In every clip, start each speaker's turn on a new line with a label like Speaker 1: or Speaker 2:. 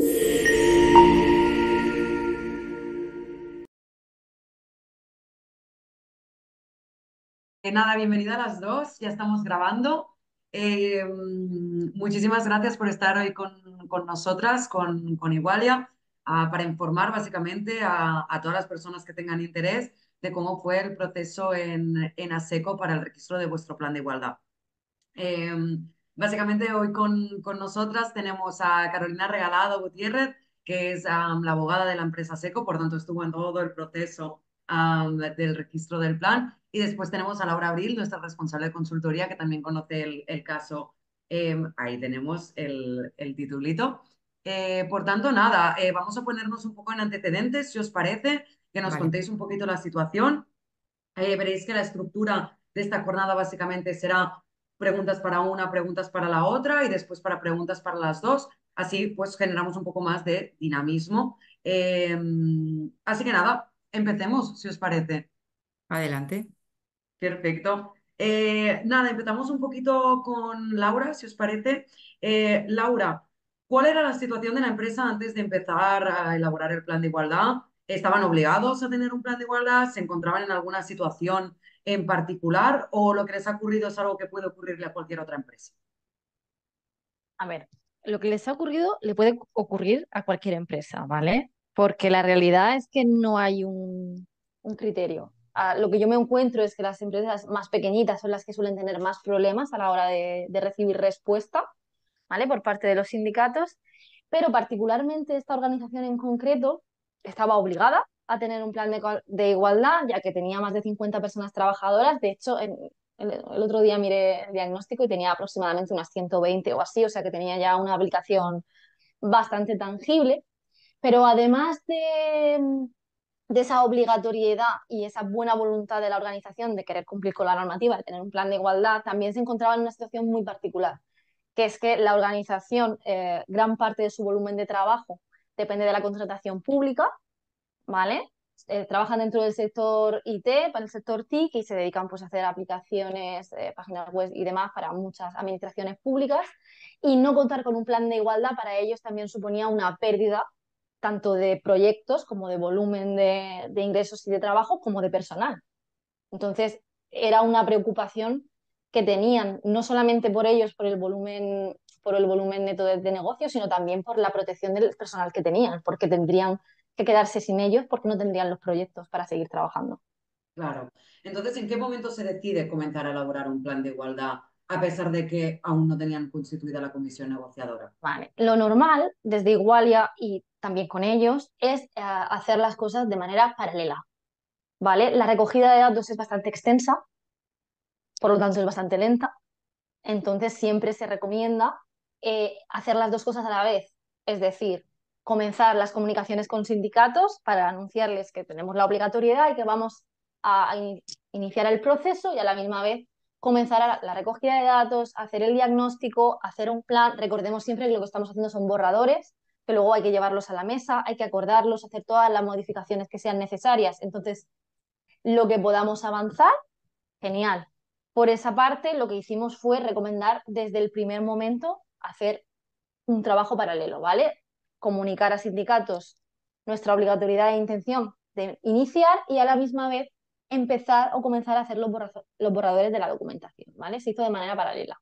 Speaker 1: Eh, nada, bienvenida a las dos, ya estamos grabando. Eh, muchísimas gracias por estar hoy con, nosotras, con, Igualia, ah, para informar básicamente a, todas las personas que tengan interés de cómo fue el proceso en, en ASECO para el registro de vuestro plan de igualdad. Eh, Básicamente hoy con, nosotras tenemos a Carolina Regalado Gutiérrez, que es la abogada de la empresa SECO, por tanto estuvo en todo el proceso del registro del plan. Y después tenemos a Laura Abril, nuestra responsable de consultoría, que también conoce el, caso. Em, ahí tenemos el, el titulito. Eh, por tanto, nada, eh, vamos a ponernos un poco en antecedentes, si os parece, que nos contéis un poquito la situación. Eh, veréis que la estructura de esta jornada básicamente será preguntas para una, preguntas para la otra y después para preguntas para las dos. Así pues generamos un poco más de dinamismo. Em, así que nada, empecemos, si os parece. Adelante. Perfecto. Eh, nada, empezamos un poquito con Laura, si os parece. Eh, Laura, ¿cuál era la situación de la empresa antes de empezar a elaborar el plan de igualdad? ¿Estaban obligados a tener un plan de igualdad? ¿Se encontraban en alguna situación en particular o lo que les ha ocurrido es algo que puede ocurrirle a cualquier otra empresa? A ver,
Speaker 2: lo que les ha ocurrido le puede ocurrir a cualquier empresa, ¿vale? Porque la realidad es que no hay un, criterio. Ah, lo que yo me encuentro es que las empresas más pequeñitas son las que suelen tener más problemas a la hora de recibir respuesta, ¿vale? Por parte de los sindicatos, pero particularmente esta organización en concreto estaba obligada a tener un plan de, igualdad, ya que tenía más de 50 personas trabajadoras. De hecho, el, otro día miré el diagnóstico y tenía aproximadamente unas 120 o así, o sea que tenía ya una aplicación bastante tangible.
Speaker 3: Pero además
Speaker 2: de, esa obligatoriedad y esa buena voluntad de la organización de querer cumplir con la normativa, de tener un plan de igualdad, también se encontraba en una situación muy particular, que es que la organización, eh, gran parte de su volumen de trabajo depende de la contratación pública, ¿vale? Eh, trabajan dentro del sector IT, para el sector TIC, y se dedican pues, a hacer aplicaciones, eh, páginas web y demás para muchas administraciones públicas. Y no contar con un plan de igualdad para ellos también suponía una pérdida tanto de proyectos como de volumen de, ingresos y de trabajo, como de personal. Entonces, era una preocupación que tenían, no solamente por ellos, por el volumen, por el volumen neto de, de negocio, sino también por la protección del personal que tenían, porque tendrían que quedarse sin ellos porque no tendrían los proyectos para seguir trabajando.
Speaker 1: Claro. Entonces, ¿en qué momento se decide comenzar a elaborar un plan de igualdad a pesar de que aún no tenían constituida la comisión negociadora? Vale.
Speaker 2: Lo normal, desde Igualia y también con ellos, es eh, hacer las cosas de manera paralela. ¿Vale? La recogida de datos es bastante extensa, por lo tanto es bastante lenta. Entonces siempre se recomienda eh, hacer las dos cosas a la vez. Es decir, comenzar las comunicaciones con sindicatos para anunciarles que tenemos la obligatoriedad y que vamos a iniciar el proceso y a la misma vez comenzar la recogida de datos, hacer el diagnóstico, hacer un plan. Recordemos siempre que lo que estamos haciendo son borradores, que luego hay que llevarlos a la mesa, hay que acordarlos, hacer todas las modificaciones que sean necesarias. Entonces, lo que podamos avanzar, genial. Por esa parte, lo que hicimos fue recomendar desde el primer momento hacer un trabajo paralelo, ¿vale? comunicar a sindicatos nuestra obligatoriedad e intención de iniciar y a la misma vez empezar o comenzar a hacer los, borradores de la documentación, ¿vale? Se hizo de manera paralela.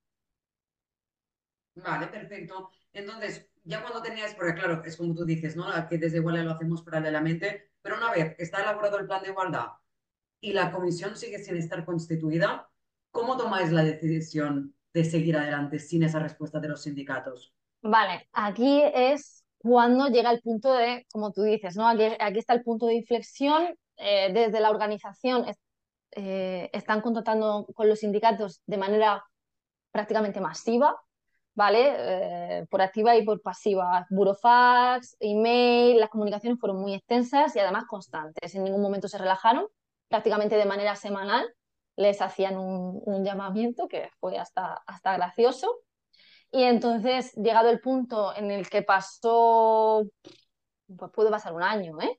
Speaker 1: Vale, perfecto. Entonces, ya cuando tenías, porque claro, es como tú dices, ¿no? Que desde igual lo hacemos paralelamente, pero una vez está elaborado el plan de igualdad y la comisión sigue sin estar constituida, ¿cómo tomáis la decisión de seguir adelante sin esa respuesta de los sindicatos?
Speaker 2: Vale, aquí es cuando llega el punto de, como tú dices, ¿no? aquí, está el punto de inflexión, eh, desde la organización eh, están contratando con los sindicatos de manera prácticamente masiva, ¿vale? Eh, por activa y por pasiva. Burofax, email, las comunicaciones fueron muy extensas y además constantes. En ningún momento se relajaron, prácticamente de manera semanal les hacían un, un llamamiento que fue hasta, hasta gracioso. Y entonces, llegado el punto en el que pasó, pues pudo pasar un año, ¿eh?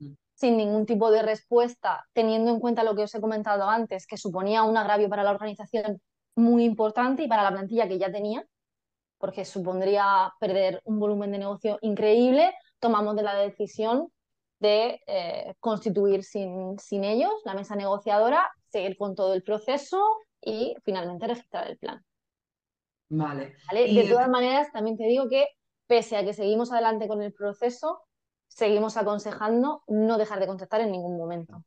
Speaker 2: mm. sin ningún tipo de respuesta, teniendo en cuenta lo que os he comentado antes, que suponía un agravio para la organización muy importante y para la plantilla que ya tenía, porque supondría perder un volumen de negocio increíble, tomamos la decisión de eh, constituir sin, sin ellos la mesa negociadora, seguir con todo el proceso y finalmente registrar el plan.
Speaker 1: Vale. De todas
Speaker 2: maneras, también te digo que pese a que seguimos adelante con el proceso, seguimos aconsejando no dejar de contestar en ningún momento.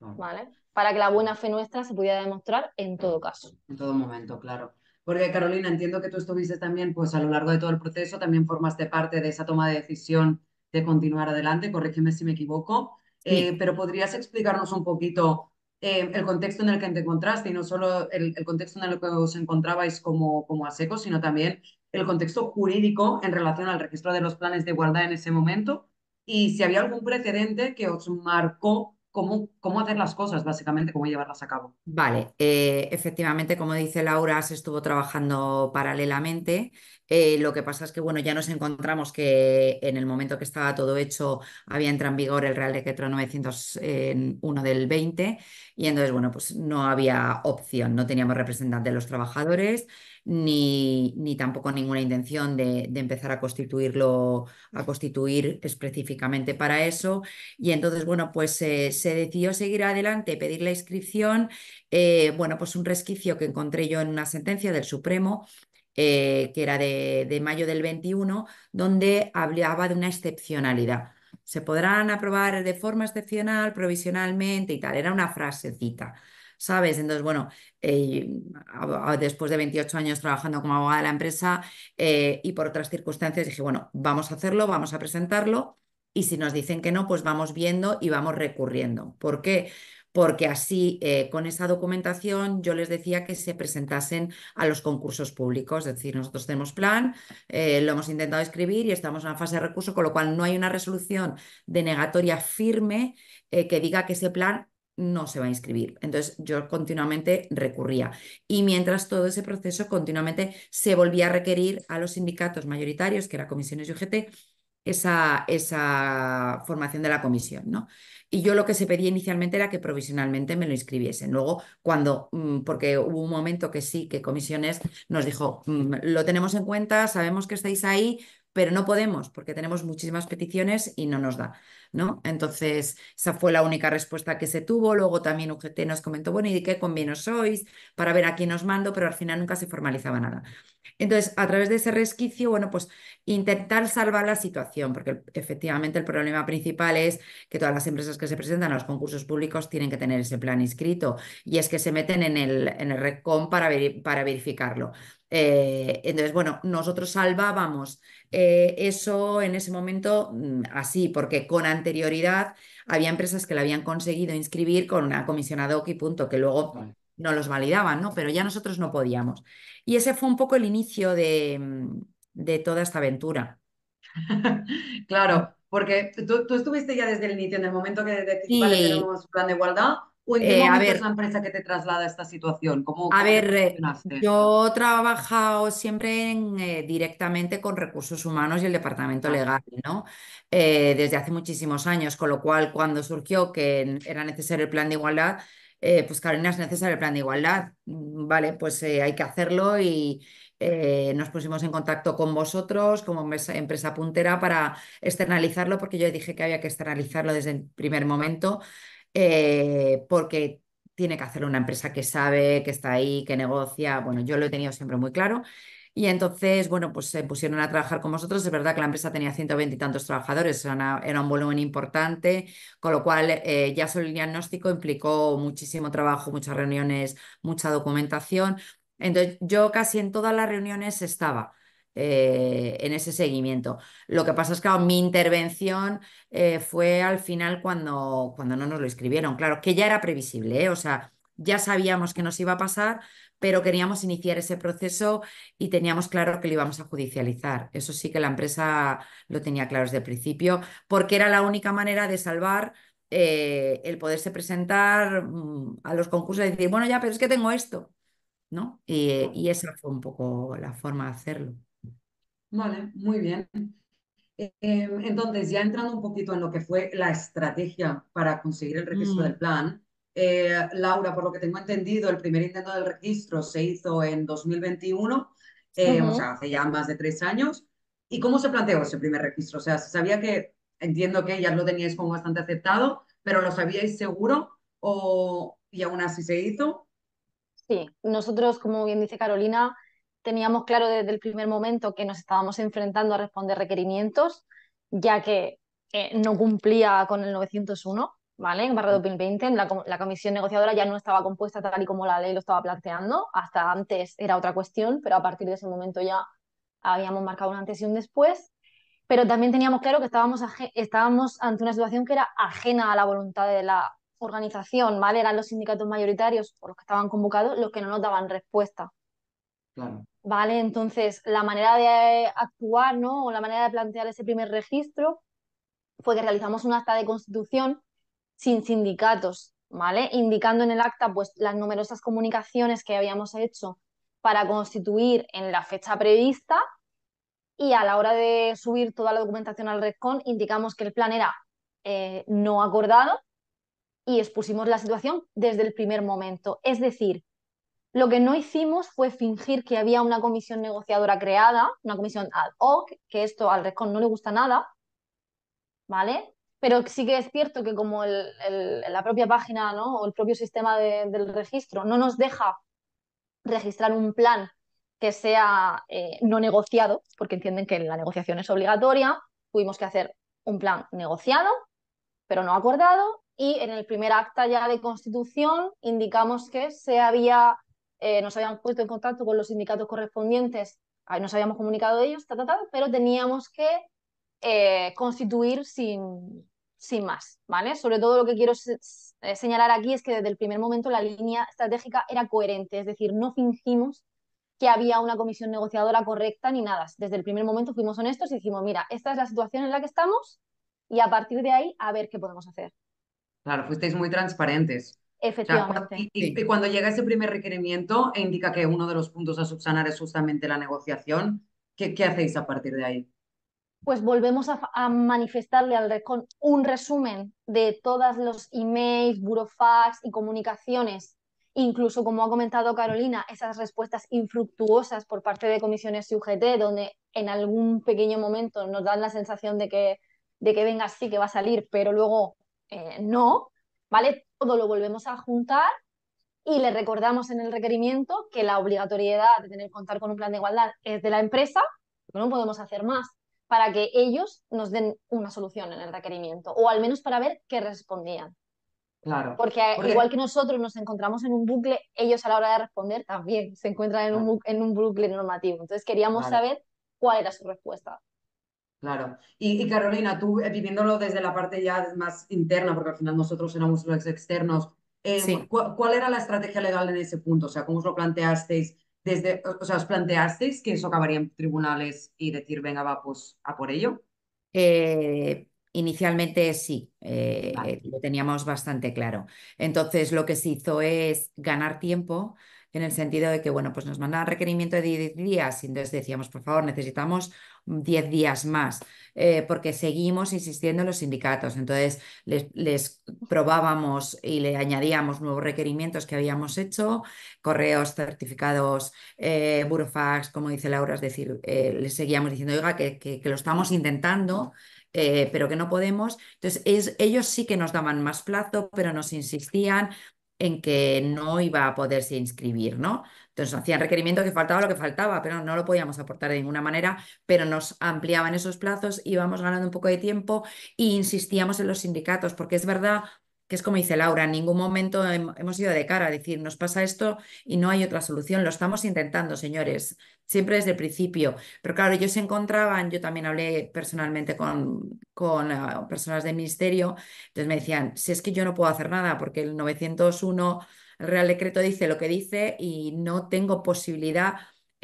Speaker 2: Ah. ¿Vale? Para que la buena fe nuestra se pudiera demostrar en todo caso.
Speaker 1: En todo momento, claro. Porque Carolina, entiendo que tú estuviste también, pues a lo largo de todo el proceso, también formaste parte de esa toma de decisión de continuar adelante, corrígeme si me equivoco, eh, pero podrías explicarnos un poquito eh, el contexto en el que te encontraste y no solo el, contexto en el que os encontrabais como, como seco, sino también el contexto jurídico en relación al registro de los planes de igualdad en ese momento y si había algún precedente que os marcó cómo,
Speaker 3: hacer las cosas, básicamente, cómo llevarlas a cabo. Vale, eh, efectivamente, como dice Laura, se estuvo trabajando paralelamente. Eh, lo que pasa es que, bueno, ya nos encontramos que en el momento que estaba todo hecho, había entrado en vigor el Real Decreto 901 eh, del 20 y entonces, bueno, pues no había opción, no teníamos representante de los trabajadores ni, tampoco ninguna intención de, empezar a constituirlo, a constituir específicamente para eso. Y entonces, bueno, pues eh, se decidió seguir adelante, pedir la inscripción, eh, bueno, pues un resquicio que encontré yo en una sentencia del Supremo. Eh, que era de, de mayo del 21, donde hablaba de una excepcionalidad se podrán aprobar de forma excepcional, provisionalmente y tal. Era una frasecita. ¿sabes? Entonces, bueno, eh, después de 28 años trabajando como abogada de la empresa eh, y por otras circunstancias dije, bueno, vamos a hacerlo, vamos a presentarlo y si nos dicen que no, pues vamos viendo y vamos recurriendo. ¿Por qué? Porque así, eh, con esa documentación, yo les decía que se presentasen a los concursos públicos. Es decir, nosotros tenemos plan, lo hemos intentado escribir y estamos en una fase de recurso, con lo cual no hay una resolución denegatoria firme que diga que ese plan no se va a inscribir. Entonces yo continuamente recurría. Y mientras todo ese proceso continuamente se volvía a requerir a los sindicatos mayoritarios, que era comisiones y UGT, esa, esa formación de la comisión, ¿no? Y yo lo que se pedía inicialmente era que provisionalmente me lo inscribiesen. Luego, cuando, mm, porque hubo un momento que sí, que comisiones nos dijo, mm, lo tenemos en cuenta, sabemos que estáis ahí, pero no podemos porque tenemos muchísimas peticiones y no nos da. ¿no? Entonces, esa fue la única respuesta que se tuvo. Luego también UGT nos comentó, bueno, ¿y de qué convenio sois? Para ver a quién os mando, pero al final nunca se formalizaba nada. Entonces, a través de ese resquicio, bueno, pues intentar salvar la situación, porque efectivamente el problema principal es que todas las empresas que se presentan a los concursos públicos tienen que tener ese plan inscrito y es que se meten en el, en el RECOM para, para verificarlo. Eh, entonces, bueno, nosotros salvábamos eh, eso en ese momento mm, así, porque con anterioridad había empresas que la habían conseguido inscribir con una comisión ad hoc y punto, que luego no los validaban, ¿no? Pero ya nosotros no podíamos. Y ese fue un poco el inicio de, mm, toda esta aventura.
Speaker 1: claro, porque tú, estuviste ya desde el inicio, en el momento que sí. plan de igualdad, eh, a ver, es la empresa que te traslada esta situación?
Speaker 3: a ver, eh, yo he trabajado siempre eh, directamente con recursos humanos y el departamento ah. legal, ¿no? desde hace muchísimos años, con lo cual cuando surgió que era necesario el plan de igualdad, pues Carolina es necesario el plan de igualdad, mm, vale, pues hay que hacerlo y, nos pusimos en contacto con vosotros como empresa puntera para externalizarlo, porque yo dije que había que externalizarlo desde el primer momento, eh, porque tiene que hacerlo una empresa que sabe, que está ahí, que negocia. Bueno, yo lo he tenido siempre muy claro. Y entonces, bueno, pues se pusieron a trabajar con nosotros. Es verdad que la empresa tenía 120 y tantos trabajadores, era, un volumen importante, con lo cual eh, ya solo el diagnóstico implicó muchísimo trabajo, muchas reuniones, mucha documentación. Entonces, yo casi en todas las reuniones estaba. Eh, en ese seguimiento. Lo que pasa es que mi intervención eh, fue al final cuando, cuando no nos lo escribieron, claro, que ya era previsible, ¿eh? o sea, ya sabíamos que nos iba a pasar, pero queríamos iniciar ese proceso y teníamos claro que lo íbamos a judicializar. Eso sí que la empresa lo tenía claro desde el principio, porque era la única manera de salvar el poderse presentar mm, a los concursos y decir, bueno, ya, pero es que tengo esto, ¿no? y esa fue un poco la forma de hacerlo. Vale, muy bien.
Speaker 1: Em, entonces, ya entrando un poquito en lo que fue la estrategia para conseguir el registro mm. del plan, eh, Laura, por lo que tengo entendido, el primer intento del registro se hizo en 2021, eh, o sea, hace ya más de tres años. ¿Y cómo se planteó ese primer registro? O sea, se sabía que, entiendo que ya lo teníais como bastante aceptado, pero ¿lo sabíais seguro o, y aún así se hizo?
Speaker 2: Sí, nosotros, como bien dice Carolina, teníamos claro desde el primer momento que nos estábamos enfrentando a responder requerimientos, ya que eh, no cumplía con el 901, ¿vale? En barra 2020 mm. la, la comisión negociadora ya no estaba compuesta tal y como la ley lo estaba planteando, hasta antes era otra cuestión, pero a partir de ese momento ya habíamos marcado un antes y un después, pero también teníamos claro que estábamos, estábamos ante una situación que era ajena a la voluntad de la organización, ¿vale? Eran los sindicatos mayoritarios por los que estaban convocados los que no nos daban respuesta. Vale, entonces la manera de eh, actuar, ¿no? O la manera de plantear ese primer registro fue que realizamos un acta de constitución sin sindicatos, ¿vale? Indicando en el acta pues las numerosas comunicaciones que habíamos hecho para constituir en la fecha prevista y a la hora de subir toda la documentación al REDCON indicamos que el plan era eh, no acordado y expusimos la situación desde el primer momento. Es decir, lo que no hicimos fue fingir que había una comisión negociadora creada, una comisión ad hoc, que esto al RECON no le gusta nada, ¿vale? Pero sí que es cierto que como la propia página o el propio sistema del registro no nos deja registrar un plan que sea eh, no negociado, porque entienden que la negociación es obligatoria, tuvimos que hacer un plan negociado, pero no acordado, y en el primer acta ya de constitución indicamos que se había eh, nos habíamos puesto en contacto con los sindicatos correspondientes, ah, nos habíamos comunicado ellos, pero teníamos que eh, constituir sin, sin más, ¿vale? Sobre todo lo que quiero eh, señalar aquí es que desde el primer momento la línea estratégica era coherente, es decir, no fingimos que había una comisión negociadora correcta ni nada. Desde el primer momento fuimos honestos y dijimos, mira, esta es la situación en la que estamos y a partir de ahí a ver qué podemos hacer.
Speaker 1: Claro, fuisteis muy transparentes.
Speaker 2: Efectivamente. y,
Speaker 1: cuando llega ese primer requerimiento, e indica que uno de los puntos a subsanar es justamente la negociación. ¿Qué, hacéis a partir de ahí?
Speaker 2: Pues volvemos a, manifestarle al RECON un resumen de todos los emails, burofax y comunicaciones incluso como ha comentado Carolina, esas respuestas infructuosas por parte de comisiones y UGT, donde en algún pequeño momento nos dan la sensación de que, de que venga, sí que va a salir, pero luego eh, no, ¿vale? Todo lo volvemos a juntar y le recordamos en el requerimiento que la obligatoriedad de tener contar con un plan de igualdad es de la empresa, no podemos hacer más para que ellos nos den una solución en el requerimiento o al menos para ver qué respondían. Claro. Porque, igual que nosotros nos encontramos en un bucle, ellos a la hora de responder también se encuentran en, un, en un bucle normativo. Entonces queríamos saber cuál era su respuesta.
Speaker 1: Claro. Y, Carolina, tú eh, viviéndolo desde la parte ya más interna, porque al final nosotros éramos los externos, eh, ¿cuál era la estrategia legal en ese punto? O sea, ¿cómo os lo planteasteis? Desde, o sea, ¿os planteasteis que eso acabaría en tribunales y decir, venga, va, pues a por ello?
Speaker 3: Eh, inicialmente sí, lo teníamos bastante claro. Entonces, lo que se hizo es ganar tiempo en el sentido de que, bueno, pues nos mandaban requerimiento de 10 días y entonces decíamos, por favor, necesitamos 10 mm, días más, eh, porque seguimos insistiendo en los sindicatos. Entonces les, probábamos y le añadíamos nuevos requerimientos que habíamos hecho, correos, certificados, eh, burofax, como dice Laura, es decir, eh, les seguíamos diciendo, oiga, que, lo estamos intentando, eh, pero que no podemos. Entonces, es, ellos sí que nos daban más plazo, pero nos insistían, en que no iba a poderse inscribir, ¿no? Entonces hacían requerimiento que faltaba lo que faltaba, pero no lo podíamos aportar de ninguna manera, pero nos ampliaban esos plazos, íbamos ganando un poco de tiempo e insistíamos en los sindicatos, porque es verdad que es como dice Laura, en ningún momento hemos ido de cara a decir, nos pasa esto y no hay otra solución, lo estamos intentando, señores, siempre desde el principio. Pero claro, ellos se encontraban, yo también hablé personalmente con, con eh, personas del ministerio, entonces me decían, si es que yo no puedo hacer nada porque el 901, Real Decreto dice lo que dice y no tengo posibilidad.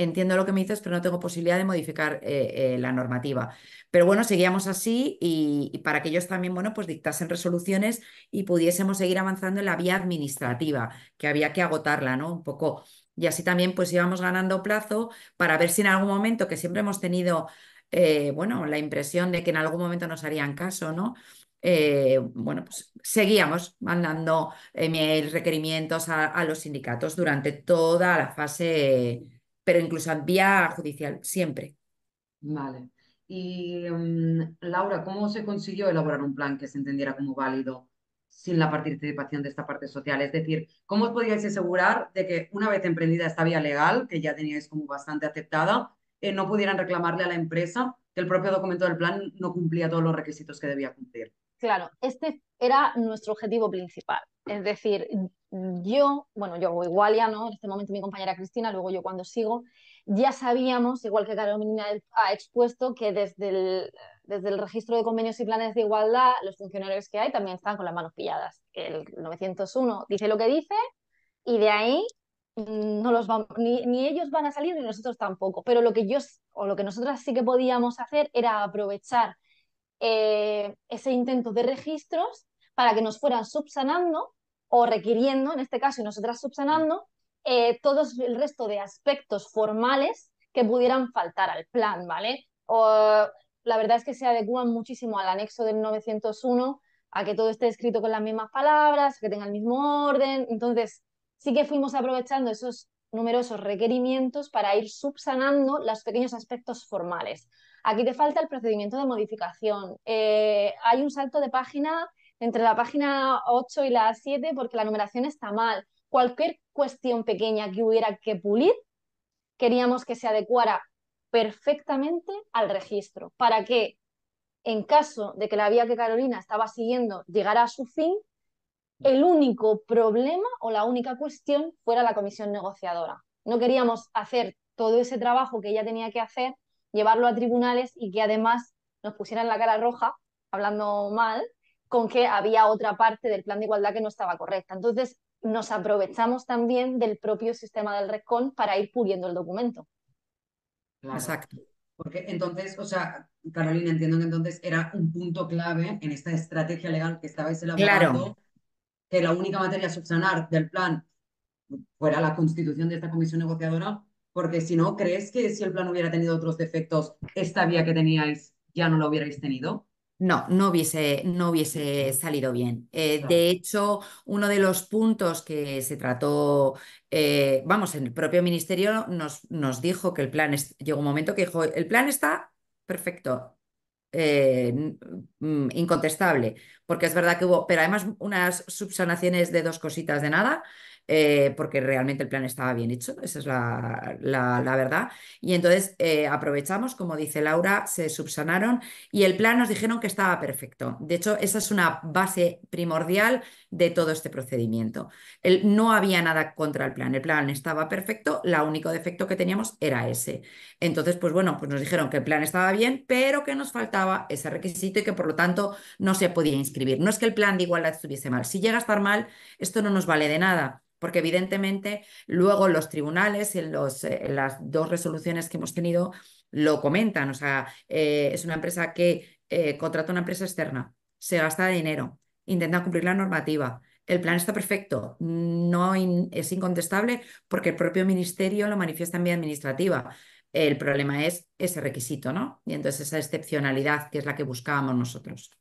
Speaker 3: Entiendo lo que me dices, pero no tengo posibilidad de modificar eh, eh, la normativa. Pero bueno, seguíamos así y, para que ellos también, bueno, pues dictasen resoluciones y pudiésemos seguir avanzando en la vía administrativa, que había que agotarla, ¿no? Un poco y así también pues íbamos ganando plazo para ver si en algún momento, que siempre hemos tenido, eh, bueno, la impresión de que en algún momento nos harían caso, ¿no? Eh, bueno, pues seguíamos mandando requerimientos a, los sindicatos durante toda la fase, pero incluso en vía judicial, siempre.
Speaker 1: Vale. Y mm, Laura, ¿cómo se consiguió elaborar un plan que se entendiera como válido sin la participación de esta parte social. Es decir, ¿cómo os podíais asegurar de que una vez emprendida esta vía legal, que ya teníais como bastante aceptada, eh, no pudieran reclamarle a la empresa que el propio documento del plan no cumplía todos los requisitos que debía cumplir?
Speaker 2: Claro, este era nuestro objetivo principal. Es decir, yo, bueno, yo igual ya no, en este momento mi compañera Cristina, luego yo cuando sigo, ya sabíamos, igual que Carolina ha expuesto, que desde el desde el registro de convenios y planes de igualdad, los funcionarios que hay también están con las manos pilladas. El 901 dice lo que dice y de ahí mm, no los ni, ellos van a salir ni nosotros tampoco. Pero lo que yo o lo que nosotras sí que podíamos hacer era aprovechar eh, ese intento de registros para que nos fueran subsanando o requiriendo, en este caso, y nosotras subsanando, eh, todo el resto de aspectos formales que pudieran faltar al plan, ¿vale? O, la verdad es que se adecuan muchísimo al anexo del 901, a que todo esté escrito con las mismas palabras, que tenga el mismo orden. Entonces, sí que fuimos aprovechando esos numerosos requerimientos para ir subsanando los pequeños aspectos formales. Aquí te falta el procedimiento de modificación. Eh, hay un salto de página entre la página 8 y la 7 porque la numeración está mal. Cualquier cuestión pequeña que hubiera que pulir, queríamos que se adecuara perfectamente al registro para que en caso de que la vía que Carolina estaba siguiendo llegara a su fin, el único problema o la única cuestión fuera la comisión negociadora. No queríamos hacer todo ese trabajo que ella tenía que hacer, llevarlo a tribunales y que además nos pusieran la cara roja, hablando mal, con que había otra parte del plan de igualdad que no estaba correcta. Entonces, nos aprovechamos también del propio sistema del RECON para ir puliendo el documento. Exacto. Porque entonces,
Speaker 1: o sea, Carolina, entiendo que entonces era un punto clave en esta estrategia legal que estabais elaborando, claro. que la única materia a subsanar del plan fuera la constitución de esta comisión negociadora, porque si no,
Speaker 3: ¿crees que si el plan hubiera tenido otros defectos, esta vía que teníais ya no la hubierais tenido? No, no hubiese, no hubiese salido bien. Eh, de hecho, uno de los puntos que se trató, eh, vamos, en el propio ministerio nos, nos dijo que el plan, llegó un momento que dijo, el plan está perfecto, eh, mm, incontestable, porque es verdad que hubo, pero además unas subsanaciones de dos cositas de nada, eh, porque realmente el plan estaba bien hecho, esa es la, verdad. Y entonces eh, aprovechamos, como dice Laura, se subsanaron y el plan nos dijeron que estaba perfecto. De hecho, esa es una base primordial de todo este procedimiento. no había nada contra el plan, el plan estaba perfecto, la único defecto que teníamos era ese. Entonces, pues bueno, pues nos dijeron que el plan estaba bien, pero que nos faltaba ese requisito y que por lo tanto no se podía inscribir. No es que el plan de igualdad estuviese mal, si llega a estar mal, esto no nos vale de nada porque evidentemente luego los tribunales en, los, eh, las dos resoluciones que hemos tenido lo comentan. O sea, eh, es una empresa que eh, contrata una empresa externa, se gasta dinero, intentan cumplir la normativa. El plan está perfecto, no es incontestable porque el propio ministerio lo manifiesta en vía administrativa. El problema es ese requisito, ¿no? Y entonces esa excepcionalidad que es la que buscábamos nosotros.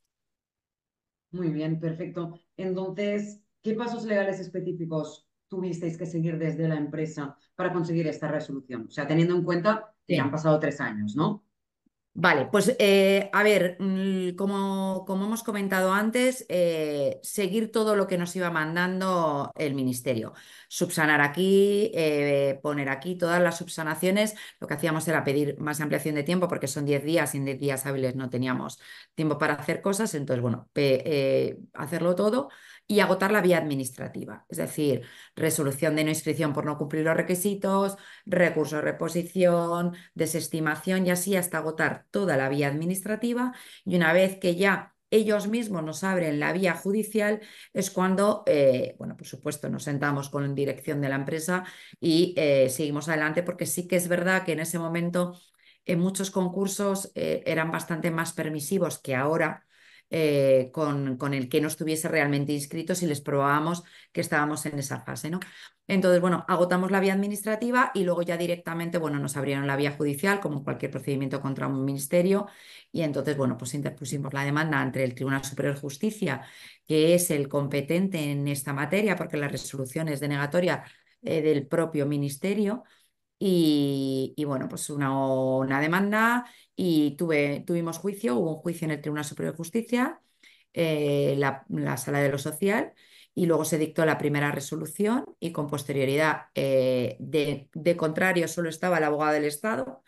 Speaker 1: Muy bien, perfecto. Entonces, ¿qué pasos legales específicos tuvisteis que seguir desde la empresa para conseguir esta resolución? O sea,
Speaker 3: teniendo en cuenta que han pasado tres años, ¿no? Vale, pues eh, a ver, mm, como, como, hemos comentado antes, eh, seguir todo lo que nos iba mandando el ministerio. Subsanar aquí, eh, poner aquí todas las subsanaciones. Lo que hacíamos era pedir más ampliación de tiempo porque son 10 días y en 10 días hábiles no teníamos tiempo para hacer cosas. Entonces, bueno, hacerlo todo y agotar la vía administrativa, es decir, resolución de no inscripción por no cumplir los requisitos, recurso de reposición, desestimación y así hasta agotar toda la vía administrativa y una vez que ya ellos mismos nos abren la vía judicial, es cuando, eh, bueno, por supuesto, nos sentamos con la dirección de la empresa y eh, seguimos adelante, porque sí que es verdad que en ese momento en muchos concursos eh, eran bastante más permisivos que ahora eh, con, el que no estuviese realmente inscrito si les probábamos que estábamos en esa fase. ¿no? Entonces, bueno, agotamos la vía administrativa y luego ya directamente, bueno, nos abrieron la vía judicial como cualquier procedimiento contra un ministerio y entonces, bueno, pues interpusimos la demanda ante el Tribunal Superior de Justicia, que es el competente en esta materia porque la resolución es denegatoria eh, del propio ministerio y, bueno, pues una, una demanda y tuvimos juicio, hubo un juicio en el Tribunal Superior de Justicia, eh, la, sala de lo social, y luego se dictó la primera resolución y con posterioridad eh, de, de contrario solo estaba el abogado del Estado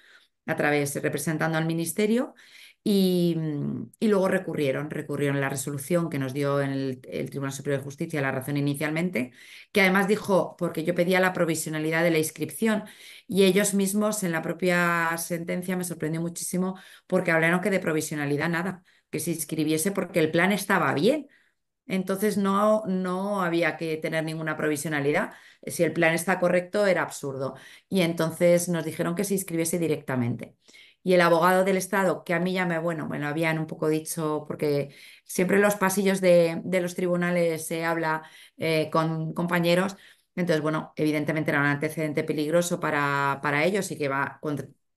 Speaker 3: a través representando al ministerio Mm, y, luego recurrieron, recurrieron la resolución que nos dio el, Tribunal Superior de Justicia la razón inicialmente, que además dijo, porque yo pedía la provisionalidad de la inscripción y ellos mismos en la propia sentencia me sorprendió muchísimo porque hablaron que de provisionalidad nada, que se inscribiese porque el plan estaba bien. Entonces no, no había que tener ninguna provisionalidad. Si el plan está correcto, era absurdo. Y entonces nos dijeron que se inscribiese directamente y el abogado del Estado, que a mí ya me, bueno, me habían un poco dicho, porque siempre en los pasillos de, los tribunales se habla eh, con compañeros, entonces, bueno, evidentemente era un antecedente peligroso para, para ellos y que va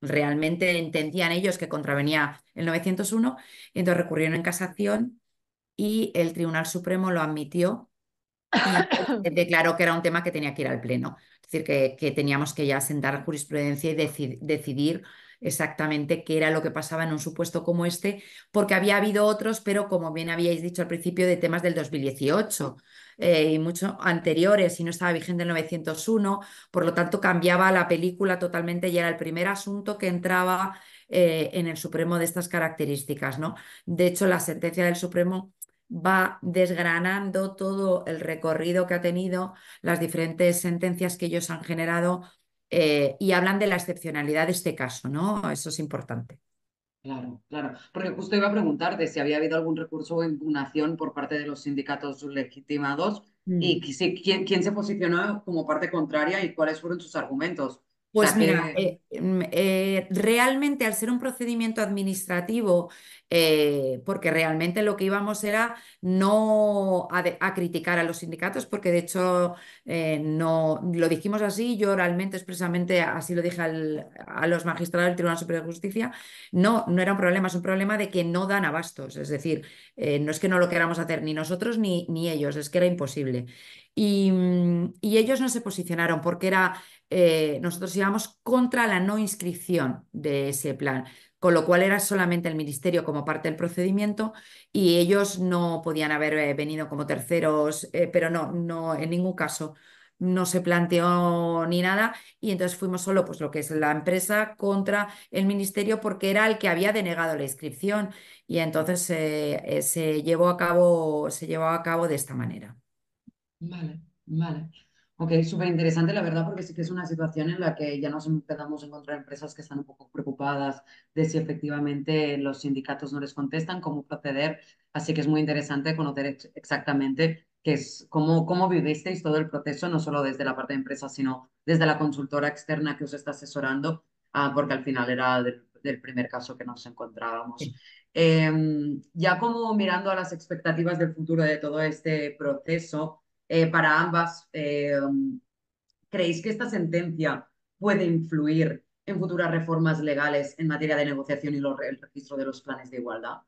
Speaker 3: realmente entendían ellos que contravenía el 901, y entonces recurrieron en casación y el Tribunal Supremo lo admitió declaró que era un tema que tenía que ir al Pleno. Es decir, que, teníamos que ya sentar jurisprudencia y decidir exactamente qué era lo que pasaba en un supuesto como este, porque había habido otros, pero como bien habíais dicho al principio, de temas del 2018 eh, y mucho anteriores, y no estaba vigente el 901, por lo tanto cambiaba la película totalmente y era el primer asunto que entraba eh, en el Supremo de estas características. ¿no? De hecho, la sentencia del Supremo va desgranando todo el recorrido que ha tenido, las diferentes sentencias que ellos han generado eh, y hablan de la excepcionalidad de este caso, ¿no? Eso es importante.
Speaker 1: Claro, claro. Porque justo iba a preguntarte si había habido algún recurso o impugnación por parte de los sindicatos legitimados y mm. quién, quién se posicionó como parte contraria y cuáles fueron sus argumentos. Pues mira, eh,
Speaker 3: mm, eh, realmente al ser un procedimiento administrativo, eh, porque realmente lo que íbamos era no a, criticar a los sindicatos, porque de hecho no lo dijimos así, yo realmente expresamente, así lo dije a los magistrados del Tribunal Superior de Justicia, no, no era un problema, es un problema de que no dan abastos, es decir, no es que no lo queramos hacer ni nosotros ni, ni ellos, es que era imposible. Mm, y, ellos no se posicionaron porque era, eh, nosotros íbamos contra la no inscripción de ese plan, con lo cual era solamente el ministerio como parte del procedimiento y ellos no podían haber eh, venido como terceros, eh, pero no, no, en ningún caso no se planteó ni nada y entonces fuimos solo pues lo que es la empresa contra el ministerio porque era el que había denegado la inscripción y entonces se llevó a cabo se llevó a cabo de esta manera.
Speaker 2: Vale,
Speaker 1: vale. Ok, súper interesante, la verdad, porque sí que es una situación en la que ya nos empezamos a encontrar empresas que están un poco preocupadas de si efectivamente los sindicatos no les contestan, cómo proceder. Así que es muy interesante conocer exactamente qué es, cómo, cómo vivisteis todo el proceso, no solo desde la parte de empresa, sino desde la consultora externa que os está asesorando, ah, porque al final era del, primer caso que nos encontrábamos. Em, ya como mirando a las expectativas del futuro de todo este proceso, eh, para ambas. Eh, ¿Creéis que esta sentencia puede influir en futuras reformas legales en materia de negociación y el registro de los planes de igualdad?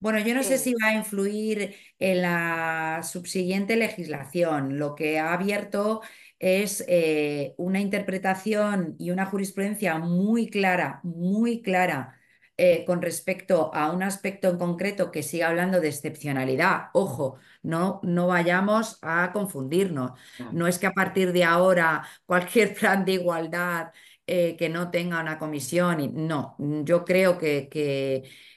Speaker 3: Bueno, yo no sé eh. si va a influir en la subsiguiente legislación. Lo que ha abierto es una interpretación y una jurisprudencia muy clara, muy clara eh, con respecto a un aspecto en concreto que siga hablando de excepcionalidad. Ojo, no, no vayamos a confundirnos. No es que a partir de ahora cualquier plan de igualdad eh, que no tenga una comisión. Y, no, yo creo que,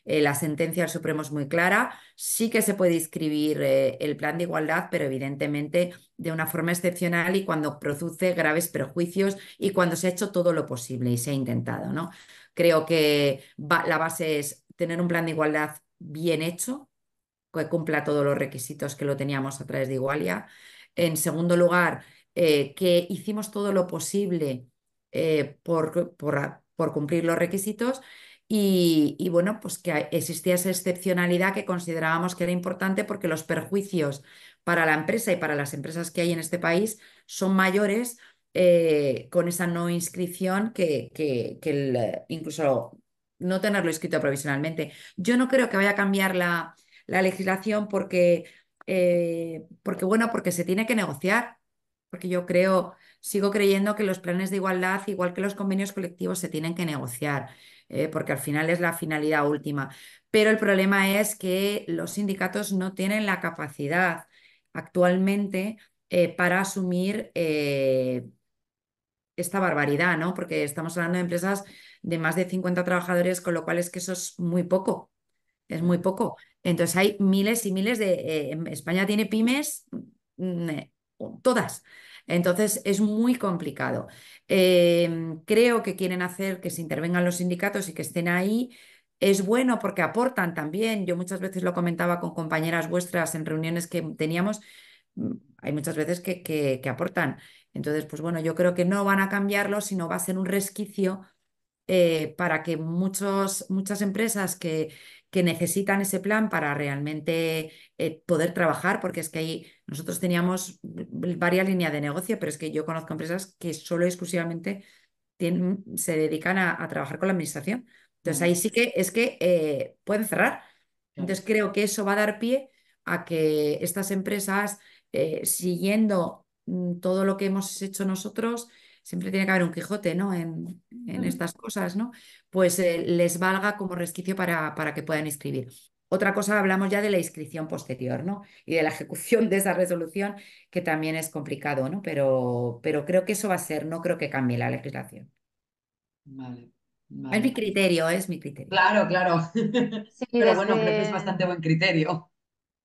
Speaker 3: eh, la sentencia del Supremo es muy clara. Sí que se puede inscribir el plan de igualdad, pero evidentemente de una forma excepcional y cuando produce graves perjuicios y cuando se ha hecho todo lo posible y se ha intentado, ¿no? Creo que la base es tener un plan de igualdad bien hecho, que cumpla todos los requisitos que lo teníamos a través de Igualia. En segundo lugar, eh, que hicimos todo lo posible eh, por, cumplir los requisitos y, y, bueno, pues que existía esa excepcionalidad que considerábamos que era importante porque los perjuicios para la empresa y para las empresas que hay en este país son mayores eh, con esa no inscripción que, incluso no tenerlo escrito provisionalmente. Yo no creo que vaya a cambiar la, la legislación porque, eh, porque, bueno, porque se tiene que negociar, porque yo creo, sigo creyendo que los planes de igualdad, igual que los convenios colectivos, se tienen que negociar, eh, porque al final es la finalidad última. Pero el problema es que los sindicatos no tienen la capacidad actualmente para asumir esta barbaridad, ¿no? Porque estamos hablando de empresas de más de 50 trabajadores, con lo cual es que eso es muy poco, es muy mm. poco. Entonces hay miles y miles de... Eh, em, España tiene pymes mm, eh, todas. Entonces es muy complicado. Em, creo que quieren hacer que se intervengan los sindicatos y que estén ahí. Es bueno porque aportan también. Yo muchas veces lo comentaba con compañeras vuestras en reuniones que teníamos. Mm, hay muchas veces que aportan. Entonces, pues bueno, yo creo que no van a cambiarlo, sino va a ser un resquicio eh, para que muchos, muchas empresas que, que necesitan ese plan para realmente eh, poder trabajar, porque es que ahí nosotros teníamos varias líneas de negocio, pero es que yo conozco empresas que solo y exclusivamente tienen, se dedican a, trabajar con la administración. Entonces ahí sí que es que eh, pueden cerrar. Entonces creo que eso va a dar pie a que estas empresas, siguiendo Mm, todo lo que hemos hecho nosotros, siempre tiene que haber un Quijote, ¿no? En, estas cosas, ¿no? Pues eh, les valga como resquicio para, para que puedan inscribir. Otra cosa, hablamos ya de la inscripción posterior, ¿no? Y de la ejecución de esa resolución, que también es complicado, ¿no? Pero, pero creo que eso va a ser, no creo que cambie la legislación. Vale. Es mi criterio, es mi criterio. Claro, claro.
Speaker 2: pero bueno, creo que es bastante
Speaker 1: buen criterio.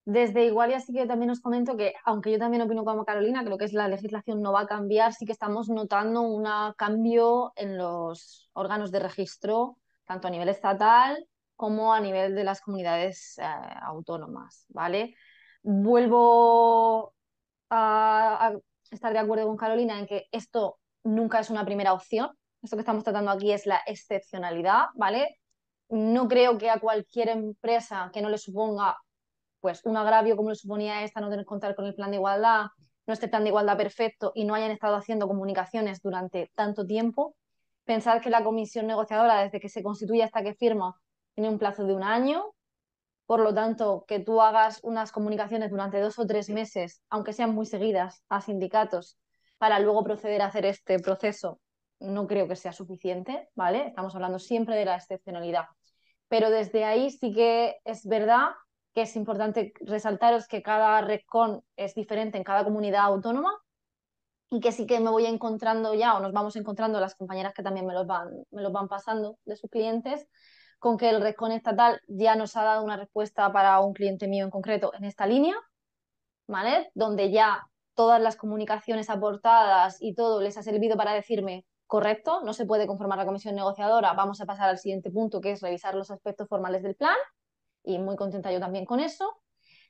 Speaker 2: Desde Igualia sí que también os comento que, aunque yo también opino como Carolina, creo que es la legislación no va a cambiar, sí que estamos notando un cambio en los órganos de registro, tanto a nivel estatal como a nivel de las comunidades eh, autónomas, ¿vale? Vuelvo a, a estar de acuerdo con Carolina en que esto nunca es una primera opción, esto que estamos tratando aquí es la excepcionalidad, ¿vale? No creo que a cualquier empresa que no le suponga pues un agravio como lo suponía esta no tener contar con el plan de igualdad, ...no este plan de igualdad perfecto y no hayan estado haciendo comunicaciones durante tanto tiempo. Pensar que la comisión negociadora, desde que se constituye hasta que firma, tiene un plazo de un año. Por lo tanto, que tú hagas unas comunicaciones durante dos o tres meses, aunque sean muy seguidas, a sindicatos, para luego proceder a hacer este proceso, no creo que sea suficiente, ¿vale? Estamos hablando siempre de la excepcionalidad. Pero desde ahí sí que es verdad que es importante resaltaros que cada RECON es diferente en cada comunidad autónoma y que sí que me voy encontrando ya o nos vamos encontrando las compañeras que también me los van, me los van pasando de sus clientes con que el RECON estatal ya nos ha dado una respuesta para un cliente mío en concreto en esta línea, ¿vale? Donde ya todas las comunicaciones aportadas y todo les ha servido para decirme, correcto, no se puede conformar la comisión negociadora, vamos a pasar al siguiente punto, que es revisar los aspectos formales del plan, y muy contenta yo también con eso.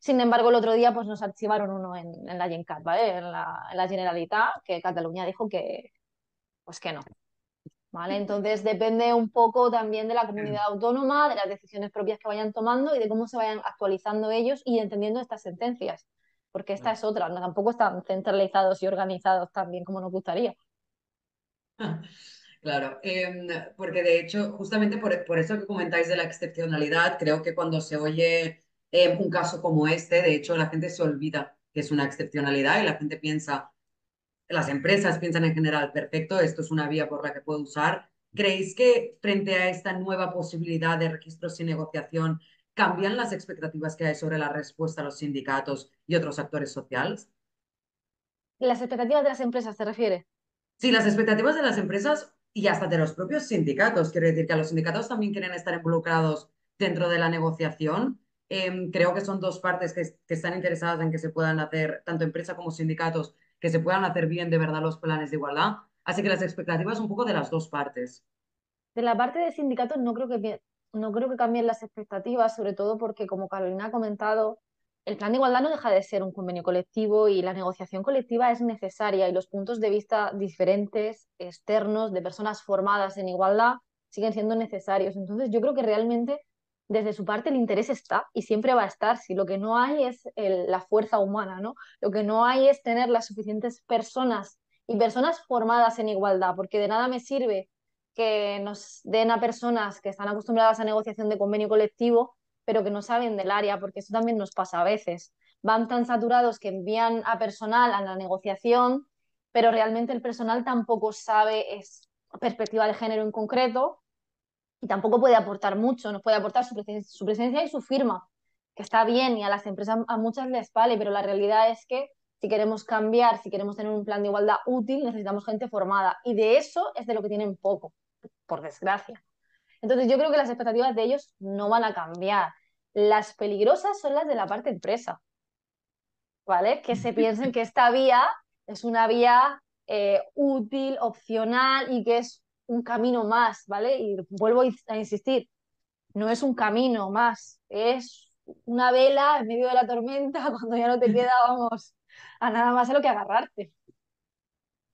Speaker 2: Sin embargo, el otro día pues, nos archivaron uno en, la Gencat, En la, Generalitat, que Cataluña dijo que, pues que no. ¿Vale? Entonces depende un poco también de la comunidad mm. autónoma, de las decisiones propias que vayan tomando y de cómo se vayan actualizando ellos y entendiendo estas sentencias. Porque esta mm. es otra, no, tampoco están centralizados y organizados tan bien como nos gustaría.
Speaker 1: Claro, em, porque de hecho, justamente por, eso que comentáis de la excepcionalidad, creo que cuando se oye em, un caso como este, de hecho la gente se olvida que es una excepcionalidad y la gente piensa, las empresas piensan en general, perfecto, esto es una vía por la que puedo usar. ¿Creéis que frente a esta nueva posibilidad de registros sin negociación, cambian las expectativas que hay sobre la respuesta a los sindicatos y otros actores sociales?
Speaker 2: ¿Las expectativas de las empresas te refiere?
Speaker 1: Sí, las expectativas de las empresas y hasta de los propios sindicatos. Quiero decir que a los sindicatos también quieren estar involucrados dentro de la negociación. Em, creo que son dos partes que, están interesadas en que se puedan hacer, tanto empresa como sindicatos, que se puedan hacer bien de verdad los planes de igualdad. Así que las expectativas un poco de las dos partes.
Speaker 2: De la parte de sindicatos no creo que, no creo que cambien las expectativas, sobre todo porque, como Carolina ha comentado, el plan de igualdad no deja de ser un convenio colectivo y la negociación colectiva es necesaria y los puntos de vista diferentes, externos, de personas formadas en igualdad, siguen siendo necesarios. Entonces yo creo que realmente desde su parte el interés está y siempre va a estar. Si lo que no hay es la fuerza humana, ¿no? Lo que no hay es tener las suficientes personas y personas formadas en igualdad, porque de nada me sirve que nos den a personas que están acostumbradas a negociación de convenio colectivo pero que no saben del área, porque eso también nos pasa a veces. Van tan saturados que envían a personal a la negociación, pero realmente el personal tampoco sabe es, perspectiva de género en concreto y tampoco puede aportar mucho, no puede aportar su, su presencia y su firma, que está bien y a las empresas a muchas les vale, pero la realidad es que si queremos cambiar, si queremos tener un plan de igualdad útil, necesitamos gente formada. Y de eso es de lo que tienen poco, por desgracia. Entonces yo creo que las expectativas de ellos no van a cambiar. Las peligrosas son las de la parte empresa, ¿vale? Que se piensen que esta vía es una vía eh, útil, opcional y que es un camino más, ¿vale? Y vuelvo a insistir, no es un camino más, es una vela en medio de la tormenta cuando ya no te quedábamos a nada más a lo que agarrarte.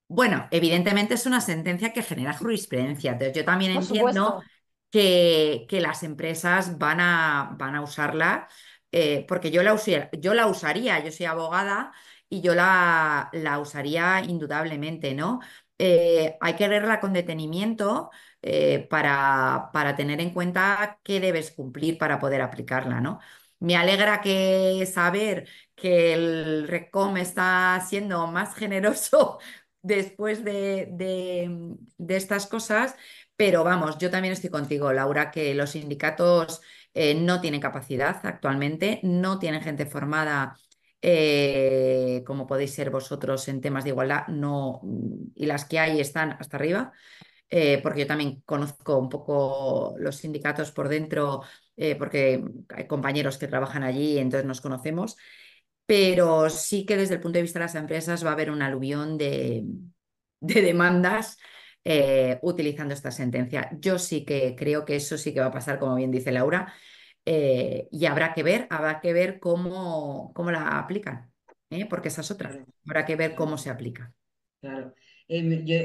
Speaker 3: Bueno, evidentemente es una sentencia que genera jurisprudencia, yo también entiendo que, las empresas van a, van a usarla, eh, porque yo la, yo la usaría, yo soy abogada y yo la, la usaría indudablemente, ¿no? Eh, hay que verla con detenimiento eh, para, para, tener en cuenta qué debes cumplir para poder aplicarla, ¿no? Me alegra que saber que el RECOM está siendo más generoso después de, de estas cosas, pero vamos, yo también estoy contigo, Laura, que los sindicatos eh, no tienen capacidad actualmente, no tienen gente formada. Eh, como podéis ser vosotros en temas de igualdad, no, y las que hay están hasta arriba, eh, porque yo también conozco un poco los sindicatos por dentro, porque hay compañeros que trabajan allí, entonces nos conocemos, pero sí que desde el punto de vista de las empresas va a haber un aluvión de demandas eh, utilizando esta sentencia. Yo sí que creo que eso sí que va a pasar, como bien dice Laura, eh, y habrá que ver, habrá que ver cómo, cómo la aplican, ¿eh? porque esa es otra, habrá que ver cómo se aplica.
Speaker 1: Claro. Yo,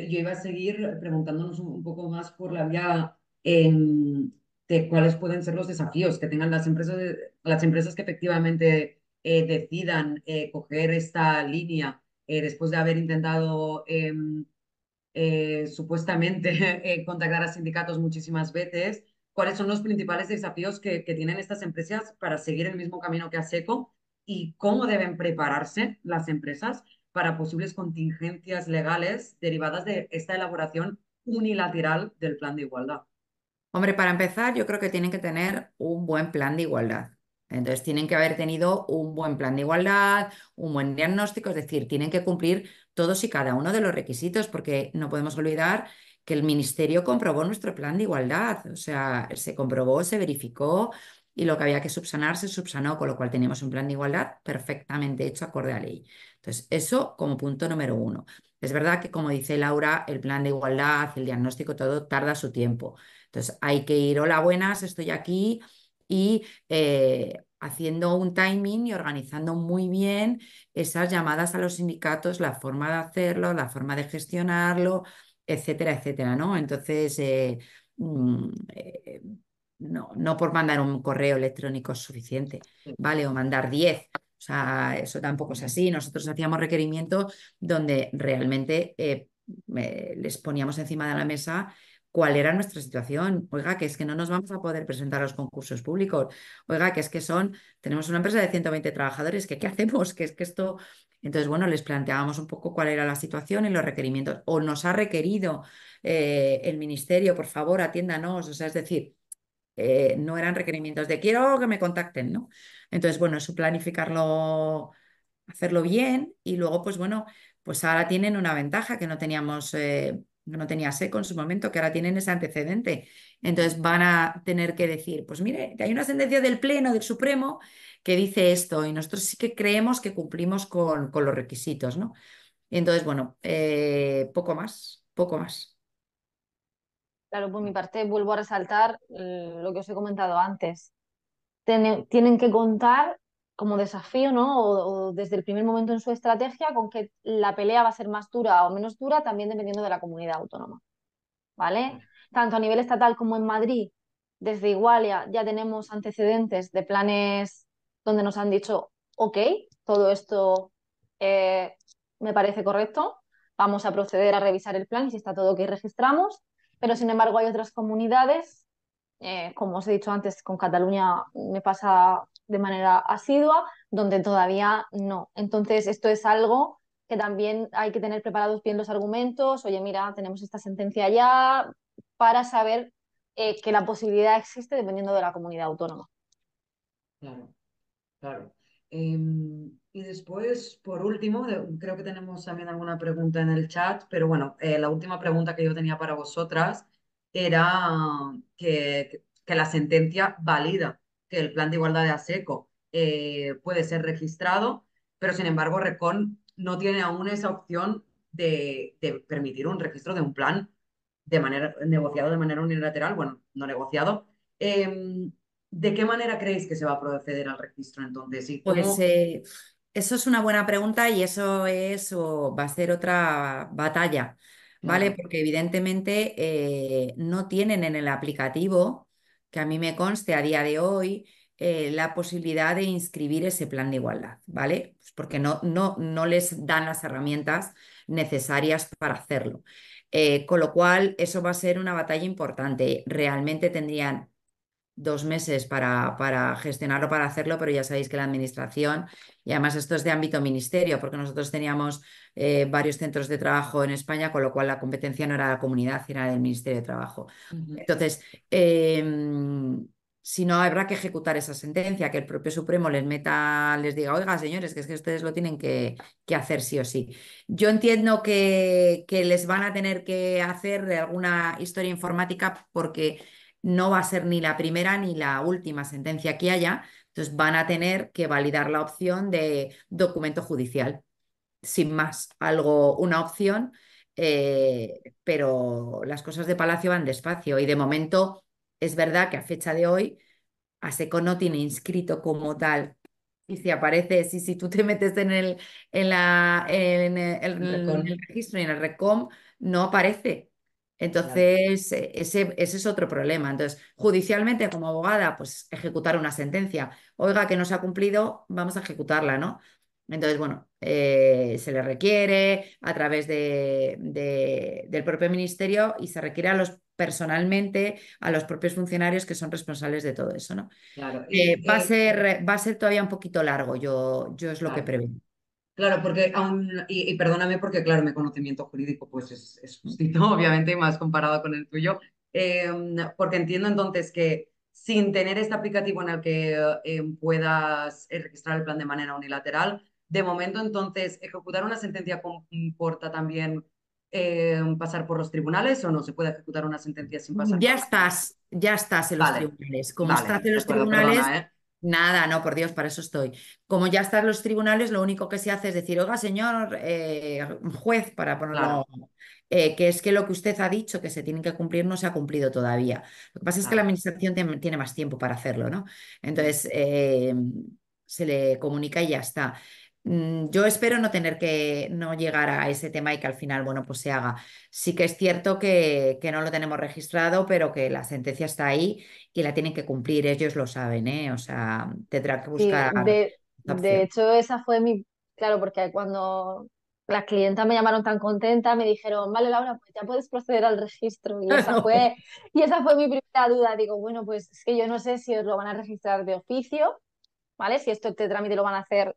Speaker 1: iba a seguir preguntándonos un, poco más por la vía em, de cuáles pueden ser los desafíos que tengan las empresas, las empresas que efectivamente decidan coger esta línea después de haber intentado em, eh, supuestamente eh, contactar a sindicatos muchísimas veces. ¿Cuáles son los principales desafíos que, tienen estas empresas para seguir el mismo camino que seco y cómo deben prepararse las empresas para
Speaker 3: posibles contingencias legales
Speaker 1: derivadas de esta elaboración unilateral
Speaker 3: del plan de igualdad? Hombre, para empezar, yo creo que tienen que tener un buen plan de igualdad. Entonces, tienen que haber tenido un buen plan de igualdad, un buen diagnóstico, es decir, tienen que cumplir todos y cada uno de los requisitos, porque no podemos olvidar que el Ministerio comprobó nuestro plan de igualdad, o sea, se comprobó, se verificó y lo que había que subsanar se subsanó, con lo cual tenemos un plan de igualdad perfectamente hecho acorde a ley. Entonces, eso como punto número uno. Es verdad que, como dice Laura, el plan de igualdad, el diagnóstico, todo tarda su tiempo. Entonces, hay que ir, hola, buenas, estoy aquí y eh, haciendo un timing y organizando muy bien esas llamadas a los sindicatos, la forma de hacerlo, la forma de gestionarlo, etcétera, etcétera, ¿no? Entonces, eh, mm, eh, no, por mandar un correo electrónico suficiente, ¿vale? O mandar 10. O sea, eso tampoco es así. Nosotros hacíamos requerimientos donde realmente eh, les poníamos encima de la mesa cuál era nuestra situación. Oiga, que es que no nos vamos a poder presentar a los concursos públicos. Oiga, que es que son, tenemos una empresa de 120 trabajadores, que qué hacemos, que es que esto... Entonces, bueno, les planteábamos un poco cuál era la situación y los requerimientos. O nos ha requerido eh, el ministerio, por favor, atiéndanos. O sea, es decir, eh, no eran requerimientos de quiero que me contacten, ¿no? Entonces, bueno, eso planificarlo, hacerlo bien y luego, pues bueno, pues ahora tienen una ventaja que no teníamos eh, no tenía seco en su momento, que ahora tienen ese antecedente. Entonces van a tener que decir, pues mire, hay una sentencia del Pleno, del Supremo, que dice esto y nosotros sí que creemos que cumplimos con, con los requisitos, ¿no? Entonces, bueno, eh, poco más, poco más.
Speaker 2: Claro, por mi parte vuelvo a resaltar eh, lo que os he comentado antes. tienen que contar como desafío, ¿no? O, desde el primer momento en su estrategia, con que la pelea va a ser más dura o menos dura, también dependiendo de la comunidad autónoma. ¿Vale? Tanto a nivel estatal como en Madrid, desde Igualia ya tenemos antecedentes de planes donde nos han dicho, ok, todo esto eh, me parece correcto, vamos a proceder a revisar el plan y si está todo ok registramos, pero sin embargo hay otras comunidades, eh, como os he dicho antes, con Cataluña me pasa de manera asidua, donde todavía no. Entonces, esto es algo que también hay que tener preparados bien los argumentos, oye, mira, tenemos esta sentencia ya, para saber eh, que la posibilidad existe dependiendo de la comunidad autónoma.
Speaker 1: Claro, claro. Em, y después, por último, creo que tenemos también alguna pregunta en el chat, pero bueno, eh, la última pregunta que yo tenía para vosotras era que, que la sentencia valida que el plan de igualdad de ASECO eh, puede ser registrado, pero sin embargo Recon no tiene aún esa opción de, permitir un registro de un plan de manera negociado de manera unilateral, bueno, no negociado. Em, ¿De qué manera creéis que se va a proceder al registro entonces? Pues
Speaker 3: eh, eso es una buena pregunta y eso es o va a ser otra batalla, ¿vale? Porque evidentemente eh, no tienen en el aplicativo que a mí me conste a día de hoy eh, la posibilidad de inscribir ese plan de igualdad, ¿vale? Pues porque no, no, no les dan las herramientas necesarias para hacerlo. Eh, con lo cual, eso va a ser una batalla importante. Realmente tendrían dos meses para, para gestionarlo, para hacerlo, pero ya sabéis que la administración, y además esto es de ámbito ministerio, porque nosotros teníamos eh, varios centros de trabajo en España, con lo cual la competencia no era la comunidad, era del Ministerio de Trabajo. Entonces, em, si no, habrá que ejecutar esa sentencia, que el propio Supremo les meta, les diga, oiga, señores, que es que ustedes lo tienen que, hacer sí o sí. Yo entiendo que, que les van a tener que hacer alguna historia informática porque no va a ser ni la primera ni la última sentencia que haya, entonces van a tener que validar la opción de documento judicial. Sin más, algo, una opción, eh, pero las cosas de Palacio van despacio y de momento es verdad que a fecha de hoy ASECO no tiene inscrito como tal y si aparece, y si tú te metes en el, en la, el registro y en el RECOM, no aparece. Entonces, eh, ese, es otro problema. Entonces, judicialmente, como abogada, pues ejecutar una sentencia. Oiga, que no se ha cumplido, vamos a ejecutarla, ¿no? Entonces, bueno, eh, se le requiere a través del propio ministerio y se requiere a los personalmente, a los propios funcionarios que son responsables de todo eso, ¿no?
Speaker 1: Claro. Eh, va, a
Speaker 3: ser, va a ser todavía un poquito largo, yo, yo es lo que prevé.
Speaker 1: Claro, porque aún, y, perdóname porque claro, mi conocimiento jurídico pues es, es justito, obviamente, y más comparado con el tuyo, em, porque entiendo entonces que sin tener este aplicativo en el que em, puedas eh, registrar el plan de manera unilateral, de momento entonces ejecutar una sentencia
Speaker 2: comporta
Speaker 1: también em, pasar por los tribunales o no se puede ejecutar una
Speaker 3: sentencia sin pasar. Ya estás, ya estás en los tribunales. Como estás en los tribunales, ¿eh? Nada, no, por Dios, para eso estoy. Como ya están los tribunales, lo único que se hace es decir, oiga, señor eh, juez, para ponerlo, eh, que es que lo que usted ha dicho que se tiene que cumplir no se ha cumplido todavía. Lo que pasa es que la administración tiene más tiempo para hacerlo, ¿no? Entonces, eh, se le comunica y ya está. Mm, yo espero no tener que no llegar a ese tema y que al final, bueno, pues se haga. Sí que es cierto que, no lo tenemos registrado, pero que la sentencia está ahí y la tienen que cumplir, ellos lo saben, ¿eh? O sea, tendrá que buscar. de,
Speaker 2: hecho, esa fue mi. Claro, porque cuando las clientas me llamaron tan contenta, me dijeron, vale, Laura, pues ya puedes proceder al registro. Y esa fue, y esa fue mi primera duda. Digo, bueno, pues es que yo no sé si os lo van a registrar de oficio, ¿vale? Si esto te este trámite lo van a hacer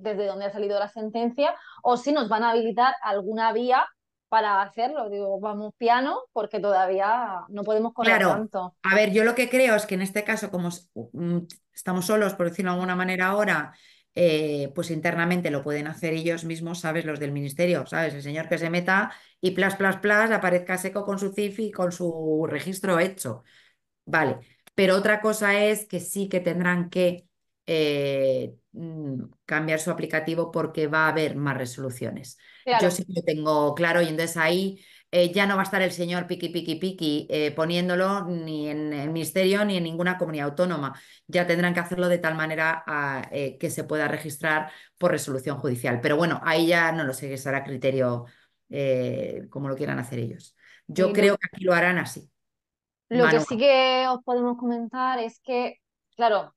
Speaker 2: desde donde ha salido la sentencia o si nos van a habilitar alguna vía para hacerlo. Digo, vamos piano porque todavía no podemos correr claro. A ver, yo lo
Speaker 3: que creo es que en este caso, como mm, estamos solos, por decirlo de alguna manera ahora, eh, pues internamente lo pueden hacer ellos mismos, ¿sabes? Los del ministerio, ¿sabes? El señor que se meta y plas, plas, plas, aparezca seco con su CIFI y con su registro hecho. Vale. Pero otra cosa es que sí que tendrán que eh, Mm, cambiar su aplicativo porque va a haber más resoluciones. Yo sí que tengo claro y entonces ahí eh, ya no va a estar el señor piki piki piki eh, poniéndolo ni en el ministerio ni en ninguna comunidad autónoma. Ya tendrán que hacerlo de tal manera ah, eh, que se pueda registrar por resolución judicial. Pero bueno, ahí ya no lo sé, que será criterio como lo quieran hacer ellos. Yo creo que aquí lo harán así. Lo que sí
Speaker 2: que os podemos comentar es que, claro,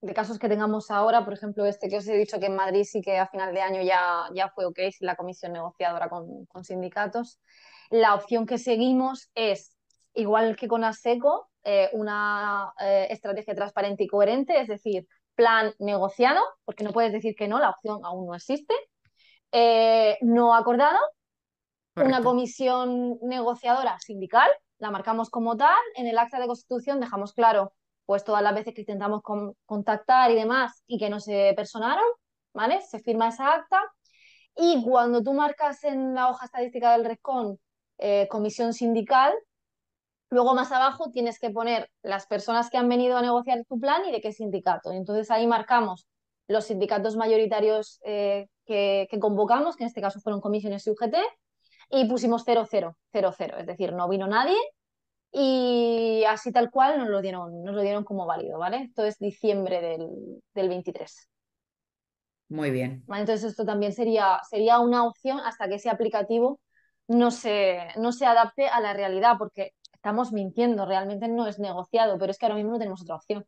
Speaker 2: de casos que tengamos ahora, por ejemplo, este que os he dicho que en Madrid sí que a final de año ya, ya fue ok la comisión negociadora con, sindicatos, la opción que seguimos es, igual que con ASECO, eh, una eh, estrategia transparente y coherente, es decir, plan negociado, porque no puedes decir que no, la opción aún no existe, eh, no acordado, una comisión negociadora sindical, la marcamos como tal, en el acta de constitución dejamos claro pues todas las veces que intentamos contactar y demás y que no se personaron, ¿vale? Se firma esa acta y cuando tú marcas en la hoja estadística del RESCON eh, comisión sindical, luego más abajo tienes que poner las personas que han venido a negociar tu plan y de qué sindicato. Y entonces ahí marcamos los sindicatos mayoritarios eh, que, convocamos, que en este caso fueron comisiones UGT, y pusimos 0000, es decir, no vino nadie, y así tal cual nos lo dieron, nos lo dieron como válido, ¿vale? Esto es diciembre del, 23. Muy bien. Entonces esto también sería, sería una opción hasta que ese aplicativo no se, no se adapte a la realidad, porque estamos mintiendo, realmente no es negociado, pero es que ahora mismo no tenemos otra opción.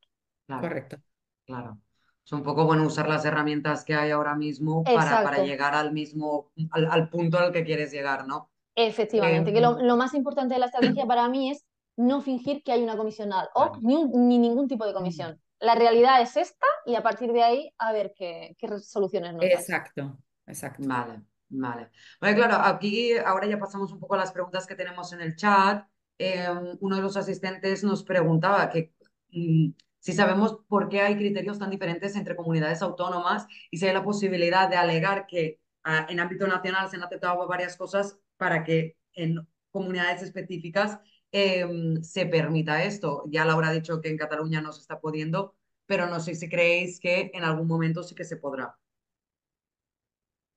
Speaker 1: Correcto. Claro. Es un poco bueno usar las herramientas que hay ahora mismo para, llegar al mismo, al, punto al que quieres llegar, ¿no?
Speaker 2: Efectivamente, eh, que mm. lo, más importante de la estrategia para mí es no fingir que hay una comisión o ni, ningún tipo de comisión. La realidad es esta y a partir de ahí a ver qué, qué soluciones nos
Speaker 3: Exacto, exacto. Vale,
Speaker 1: vale. Bueno, claro, aquí ahora ya pasamos un poco a las preguntas que tenemos en el chat. Em, uno de los asistentes nos preguntaba que mm, si sabemos por qué hay criterios tan diferentes entre comunidades autónomas y si hay la posibilidad de alegar que ah, en ámbito nacional se han aceptado varias cosas para que en comunidades específicas Em, se permita esto. Ya Laura ha dicho que en Cataluña no se está pudiendo, pero no sé si creéis que en algún momento sí que se podrá.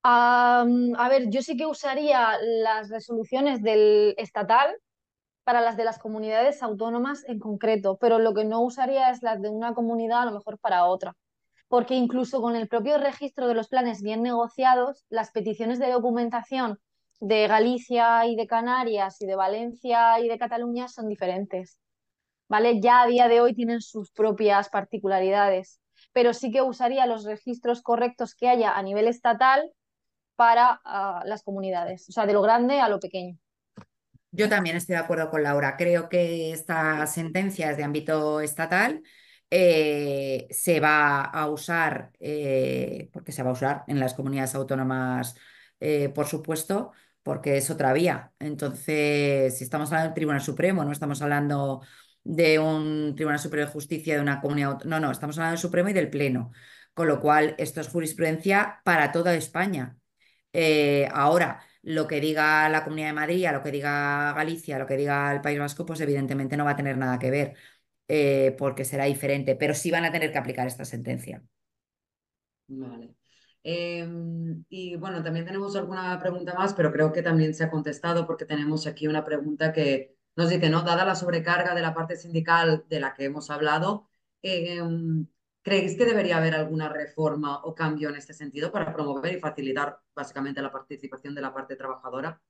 Speaker 2: a ver, yo sí que usaría las resoluciones del estatal para las de las comunidades autónomas en concreto, pero lo que no usaría es las de una comunidad a lo mejor para otra, porque incluso con el propio registro de los planes bien negociados, las peticiones de documentación de Galicia y de Canarias y de Valencia y de Cataluña son diferentes. ¿Vale? Ya a día de hoy tienen sus propias particularidades, pero sí que usaría los registros correctos que haya a nivel estatal para ah, las comunidades, o sea, de lo grande a lo pequeño.
Speaker 3: Yo también estoy de acuerdo con Laura. Creo que estas sentencias de ámbito estatal. Eh, se va a usar, eh, porque se va a usar en las comunidades autónomas, eh, por supuesto, porque es otra vía. Entonces, si estamos hablando del Tribunal Supremo, no estamos hablando de un Tribunal Supremo de Justicia, de una comunidad, no, no, estamos hablando del Supremo y del Pleno. Con lo cual, esto es jurisprudencia para toda España. Eh, ahora, lo que diga la Comunidad de Madrid, lo que diga Galicia, lo que diga el País Vasco, pues evidentemente no va a tener nada que ver, eh, porque será diferente, pero sí van a tener que aplicar esta sentencia.
Speaker 1: Vale. Em, y bueno, también tenemos alguna pregunta más, pero creo que también se ha contestado porque tenemos aquí una pregunta que nos dice, ¿no? Dada la sobrecarga de la parte sindical de la que hemos hablado, em, ¿creéis que debería haber alguna reforma o cambio en este sentido para promover y facilitar básicamente la participación de la parte trabajadora?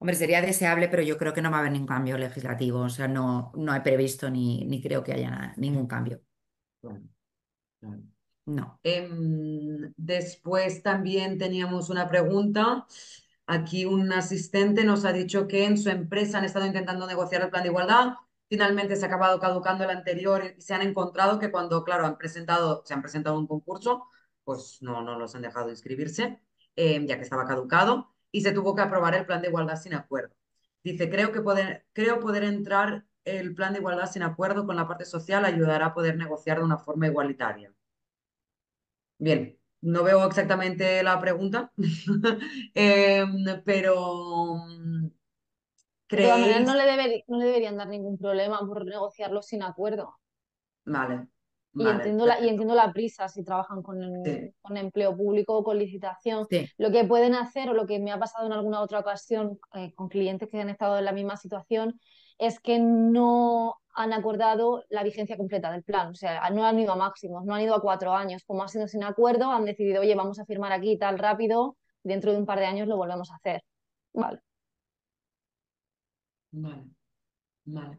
Speaker 3: Hombre, sería deseable, pero yo creo que no va a haber ningún cambio legislativo. O sea, no, no he previsto ni, ni creo que haya ningún cambio. No.
Speaker 1: Em, después también teníamos una pregunta. Aquí un asistente nos ha dicho que en su empresa han estado intentando negociar el plan de igualdad. Finalmente se ha acabado caducando el anterior y se han encontrado que cuando, claro, han presentado, se han presentado un concurso, pues no, no los han dejado inscribirse, em, ya que estaba caducado, y se tuvo que aprobar el plan de igualdad sin acuerdo. Dice, creo, que poder, creo poder entrar el plan de igualdad sin acuerdo con la parte social ayudará a poder negociar de una forma igualitaria. Bien, no veo exactamente la pregunta, eh, pero... Mm, creo que no,
Speaker 2: le deberían dar ningún problema por negociarlo sin acuerdo.
Speaker 1: Vale. Y, entiendo
Speaker 2: la, prisa si trabajan con, empleo público o con licitación. Lo que pueden hacer o lo que me ha pasado en alguna otra ocasión eh, con clientes que han estado en la misma situación es que no han acordado la vigencia completa del plan. O sea, no han ido a máximos, no han ido a cuatro años. Como ha sido sin acuerdo, han decidido, oye, vamos a firmar aquí tal rápido, dentro de un par de años lo volvemos a hacer. Vale. Vale,
Speaker 1: vale.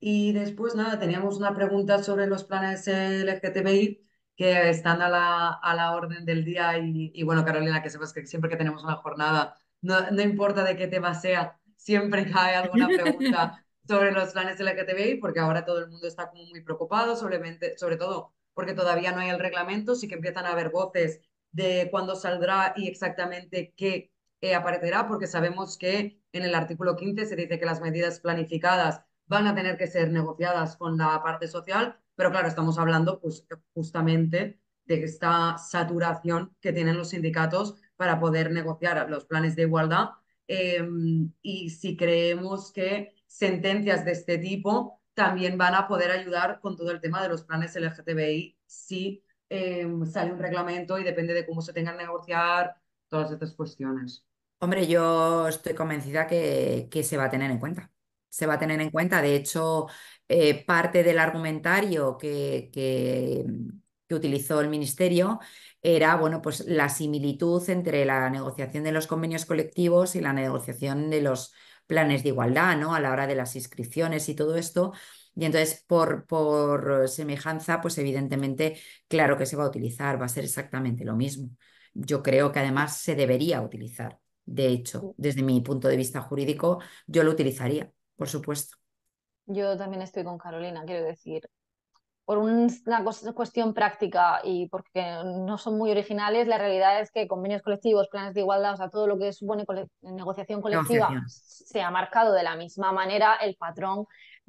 Speaker 1: Y después, nada, teníamos una pregunta sobre los planes eh, LGTBI que están a la, orden del día. Y, bueno, Carolina, que sepas que siempre que tenemos una jornada, no, no importa de qué tema sea, siempre cae alguna pregunta sobre los planes de la KTBI, porque ahora todo el mundo está como muy preocupado, sobre, sobre todo porque todavía no hay el reglamento, sí que empiezan a haber voces de cuándo saldrá y exactamente qué eh, aparecerá, porque sabemos que en el artículo 15 se dice que las medidas planificadas van a tener que ser negociadas con la parte social, pero claro, estamos hablando pues, justamente de esta saturación que tienen los sindicatos para poder negociar los planes de igualdad. Em, y si creemos que sentencias de este tipo también van a poder ayudar con todo el tema de los planes LGTBI si em, sale un reglamento y depende de cómo se tengan que negociar todas
Speaker 3: estas cuestiones. Hombre, yo estoy convencida que, que se va a tener en cuenta. Se va a tener en cuenta. De hecho, eh, parte del argumentario que, que, utilizó el Ministerio era bueno, pues la similitud entre la negociación de los convenios colectivos y la negociación de los planes de igualdad, ¿no? A la hora de las inscripciones y todo esto. Y entonces, por, por semejanza, pues evidentemente, claro que se va a utilizar, va a ser exactamente lo mismo. Yo creo que además se debería utilizar. De hecho, desde mi punto de vista jurídico, yo lo utilizaría, por supuesto.
Speaker 2: Yo también estoy con Carolina, quiero decir, por una cuestión práctica y porque no son muy originales, la realidad es que convenios colectivos, planes de igualdad, o sea, todo lo que supone negociación colectiva se ha marcado de la misma manera, el patrón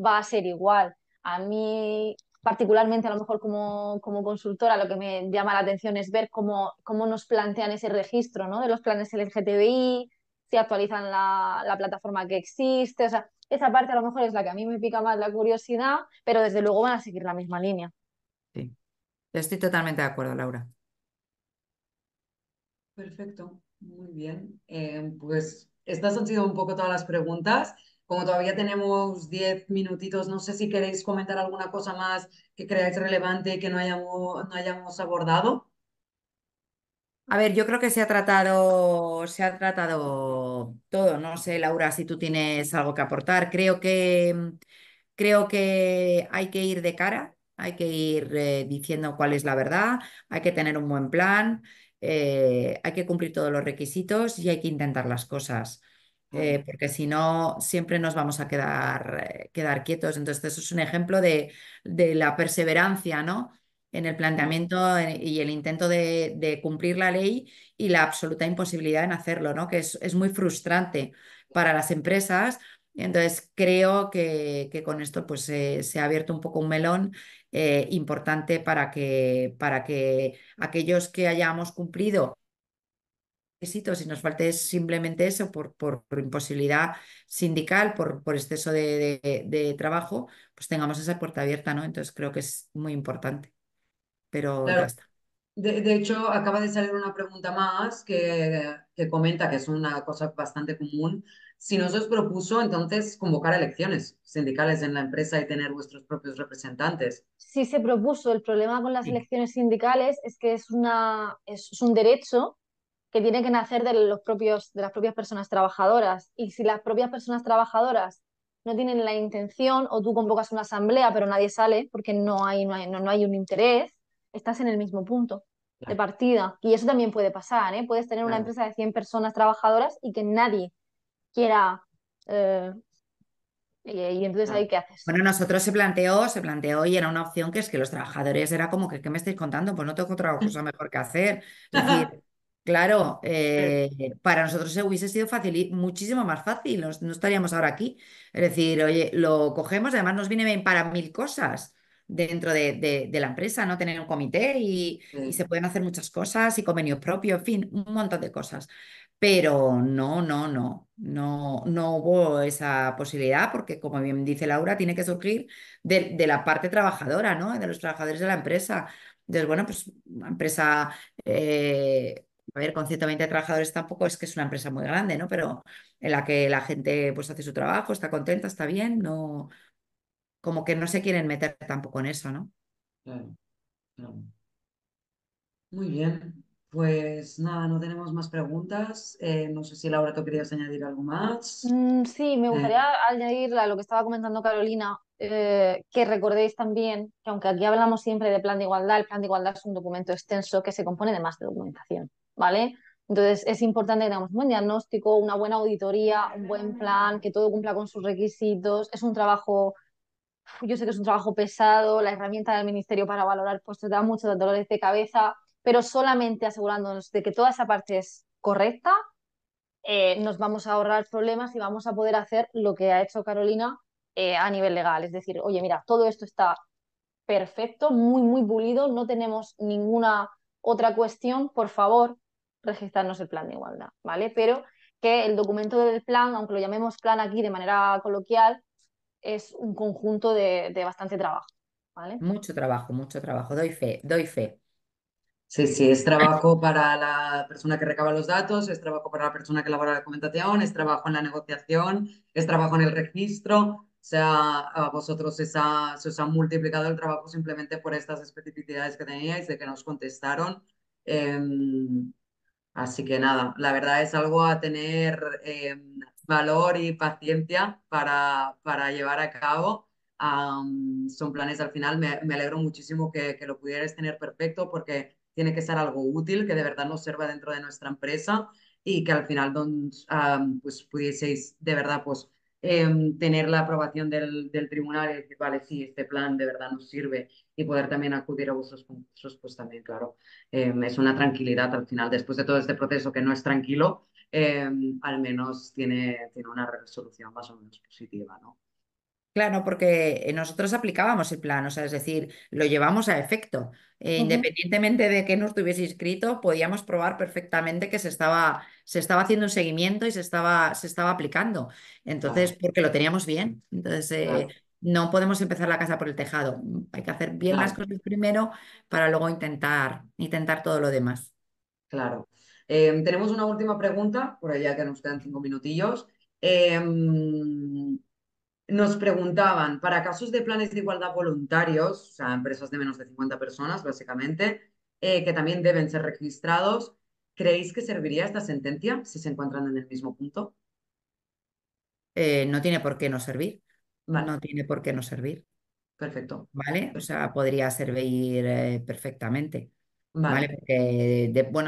Speaker 2: va a ser igual. A mí, particularmente, a lo mejor como, consultora, lo que me llama la atención es ver cómo, nos plantean ese registro de los planes LGTBI, si actualizan la, la plataforma que existe, o sea, esa parte a lo mejor es la que a mí me pica más la curiosidad, pero desde luego van a seguir la misma línea.
Speaker 3: Sí, estoy totalmente de acuerdo, Laura.
Speaker 2: Perfecto,
Speaker 1: muy bien. Eh, pues estas han sido un poco todas las preguntas. Como todavía tenemos diez minutitos, no sé si queréis comentar alguna cosa más que creáis relevante que no hayamos, no hayamos abordado.
Speaker 3: A ver, yo creo que se ha tratado, se ha tratado todo. No sé, Laura, si tú tienes algo que aportar. Creo que, mm, creo que hay que ir de cara, hay que ir eh, diciendo cuál es la verdad, hay que tener un buen plan, eh, hay que cumplir todos los requisitos y hay que intentar las cosas. Eh, porque si no, siempre nos vamos a quedar, quedar quietos. Entonces, eso es un ejemplo de, de la perseverancia, ¿no? en el planteamiento eh, y el intento de, cumplir la ley y la absoluta imposibilidad en hacerlo, ¿no? que es, muy frustrante para las empresas. Entonces, creo que, con esto pues, se ha abierto un poco un melón eh, importante para que, para que aquellos que hayamos cumplido si nos falte simplemente eso por, imposibilidad sindical, por, exceso de, de, trabajo, pues tengamos esa puerta abierta, ¿no? Entonces creo que es muy importante pero ya está.
Speaker 1: De, hecho, acaba de salir una pregunta más que, comenta que es una cosa bastante común. Si no se os propuso, entonces convocar elecciones sindicales en la empresa y tener vuestros propios representantes.
Speaker 2: Sí se propuso. El problema con las elecciones sindicales es que es, una, un derecho que tiene que nacer de, los propios, de las propias personas trabajadoras. Y si las propias personas trabajadoras no tienen la intención o tú convocas una asamblea pero nadie sale porque no hay, no hay un interés, estás en el mismo punto de partida. Y eso también puede pasar, ¿eh? Puedes tener una empresa de 100 personas trabajadoras y que nadie quiera... Eh, y, entonces ahí, ¿qué haces?
Speaker 3: Bueno, nosotros se planteó, se planteó y era una opción que es que los trabajadores era como que, ¿qué me estáis contando? Pues no tengo otra cosa mejor que hacer. Es decir, Claro, eh, para nosotros se hubiese sido fácil, muchísimo más fácil, no, no, estaríamos ahora aquí. Es decir, oye, lo cogemos, además nos viene bien para mil cosas dentro de, la empresa, ¿no? Tener un comité y, se pueden hacer muchas cosas y convenios propios, en fin, un montón de cosas. Pero no, no, no, no, no hubo esa posibilidad porque, como bien dice Laura, tiene que surgir de, la parte trabajadora, ¿no? De los trabajadores de la empresa. Entonces, bueno, pues una empresa, eh, a ver, con 120 trabajadores tampoco es que es una empresa muy grande, ¿no? Pero en la que la gente pues hace su trabajo, está contenta, está bien, no, como que no se quieren meter tampoco en eso, ¿no?
Speaker 2: Claro,
Speaker 1: Muy bien, pues nada, no tenemos más preguntas. Eh, no sé si Laura, tú querías añadir algo más.
Speaker 2: Mm, sí, me eh. gustaría añadir a lo que estaba comentando Carolina, eh, que recordéis también que aunque aquí hablamos siempre de plan de igualdad, el plan de igualdad es un documento extenso que se compone de más de documentación, ¿vale? Entonces es importante que tengamos un buen diagnóstico, una buena auditoría, un buen plan, que todo cumpla con sus requisitos. Es un trabajo yo sé que es un trabajo pesado, la herramienta del ministerio para valorar puestos da muchos dolores de cabeza, pero solamente asegurándonos de que toda esa parte es correcta, eh, nos vamos a ahorrar problemas y vamos a poder hacer lo que ha hecho Carolina eh, a nivel legal. Es decir, oye, mira, todo esto está perfecto, muy, muy pulido, no tenemos ninguna otra cuestión, por favor, registrarnos el plan de igualdad, ¿vale? Pero que el documento del plan, aunque lo llamemos plan aquí de manera coloquial, es un conjunto de, bastante trabajo. ¿vale?
Speaker 3: Mucho trabajo, mucho trabajo, doy fe, doy fe. Sí, sí, es trabajo para la persona que recaba los datos, es
Speaker 1: trabajo para la persona que elabora la documentación, es trabajo en la negociación, es trabajo en el registro. O sea, a vosotros se os ha multiplicado el trabajo simplemente por estas especificidades que teníais, de que nos contestaron. Em, así que nada, la verdad es algo a tener em, valor y paciencia para, para llevar a cabo. son planes al final, me, me alegro muchísimo que, que, lo pudieras tener perfecto porque tiene que ser algo útil, que de verdad nos sirva dentro de nuestra empresa y que al final pues pudieseis de verdad pues em, tener la aprobación del, del, tribunal y decir, vale, sí, este plan de verdad nos sirve y poder también acudir a vuestros concursos, pues también, claro, em, es una tranquilidad al final, después de todo este proceso que no es tranquilo, Em, al menos tiene, tiene una resolución más o menos positiva, ¿no?
Speaker 3: Claro, porque eh, nosotros aplicábamos el plan, o sea, es decir, lo llevamos a efecto. Eh, independientemente de que no estuviese inscrito, podíamos probar perfectamente que se estaba, se estaba haciendo un seguimiento y se estaba, se estaba aplicando. Entonces, porque lo teníamos bien. Entonces, eh, no podemos empezar la casa por el tejado. Mm, hay que hacer bien las cosas primero para luego intentar, intentar todo lo demás. Claro. Em, tenemos una última
Speaker 1: pregunta, por allá que nos quedan cinco minutillos.
Speaker 3: Em,
Speaker 1: nos preguntaban, para casos de planes de igualdad voluntarios, o sea, empresas de menos de 50 personas, básicamente, eh, que también deben ser registrados, ¿creéis que serviría esta sentencia si se encuentran en el mismo punto?
Speaker 3: Eh, no tiene por qué no servir. No tiene por qué no servir. Perfecto. ¿Vale? O sea, podría servir eh, perfectamente bueno,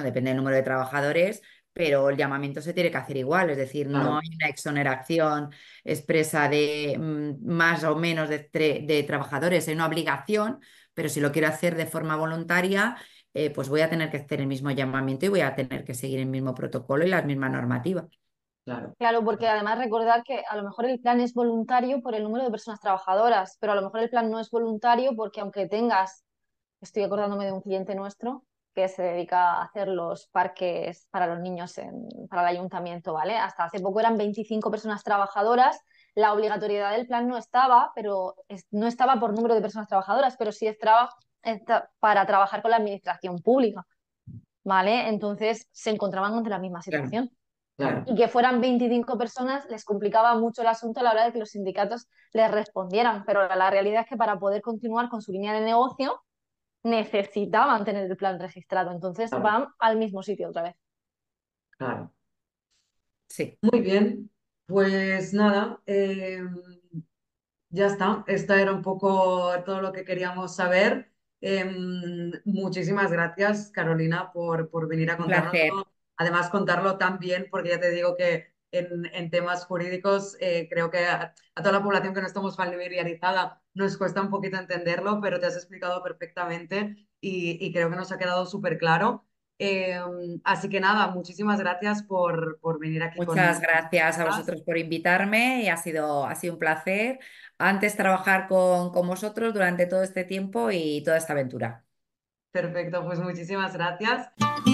Speaker 3: depende del número de trabajadores, pero el llamamiento se tiene que hacer igual, es decir, no hay una exoneración expresa de mm, más o menos de, trabajadores, hay una obligación, pero si lo quiero hacer de forma voluntaria, eh, pues voy a tener que hacer el mismo llamamiento y voy a tener que seguir el mismo protocolo y la misma normativa. claro.
Speaker 2: Claro, porque además recordar que a lo mejor el plan es voluntario por el número de personas trabajadoras, pero a lo mejor el plan no es voluntario porque aunque tengas estoy acordándome de un cliente nuestro que se dedica a hacer los parques para los niños para el ayuntamiento, ¿vale? Hasta hace poco eran 25 personas trabajadoras, la obligatoriedad del plan no estaba, pero no estaba por número de personas trabajadoras, pero sí estaba para trabajar con la administración pública, ¿vale? Entonces se encontraban ante la misma situación. Y que fueran 25 personas les complicaba mucho el asunto a la hora de que los sindicatos les respondieran, pero la realidad es que para poder continuar con su línea de negocio, necesitaban tener el plan registrado, entonces van al mismo sitio otra vez.
Speaker 1: Claro. Sí. Muy bien, pues nada, em, ya está, esto era un poco todo lo que queríamos saber. Em, muchísimas gracias, Carolina, por, por venir a contarnos. Además, contarlo tan bien, porque ya te digo que en, temas jurídicos, eh, creo que a, toda la población que no estamos familiarizada nos cuesta un poquito entenderlo, pero te has explicado perfectamente y, creo que nos ha quedado súper claro. Eh, así que nada, muchísimas gracias por, por venir aquí. Muchas gracias a vosotros
Speaker 3: por invitarme y ha sido, ha un placer antes trabajar con, con vosotros durante todo este tiempo y toda esta aventura.
Speaker 1: Perfecto, pues muchísimas gracias.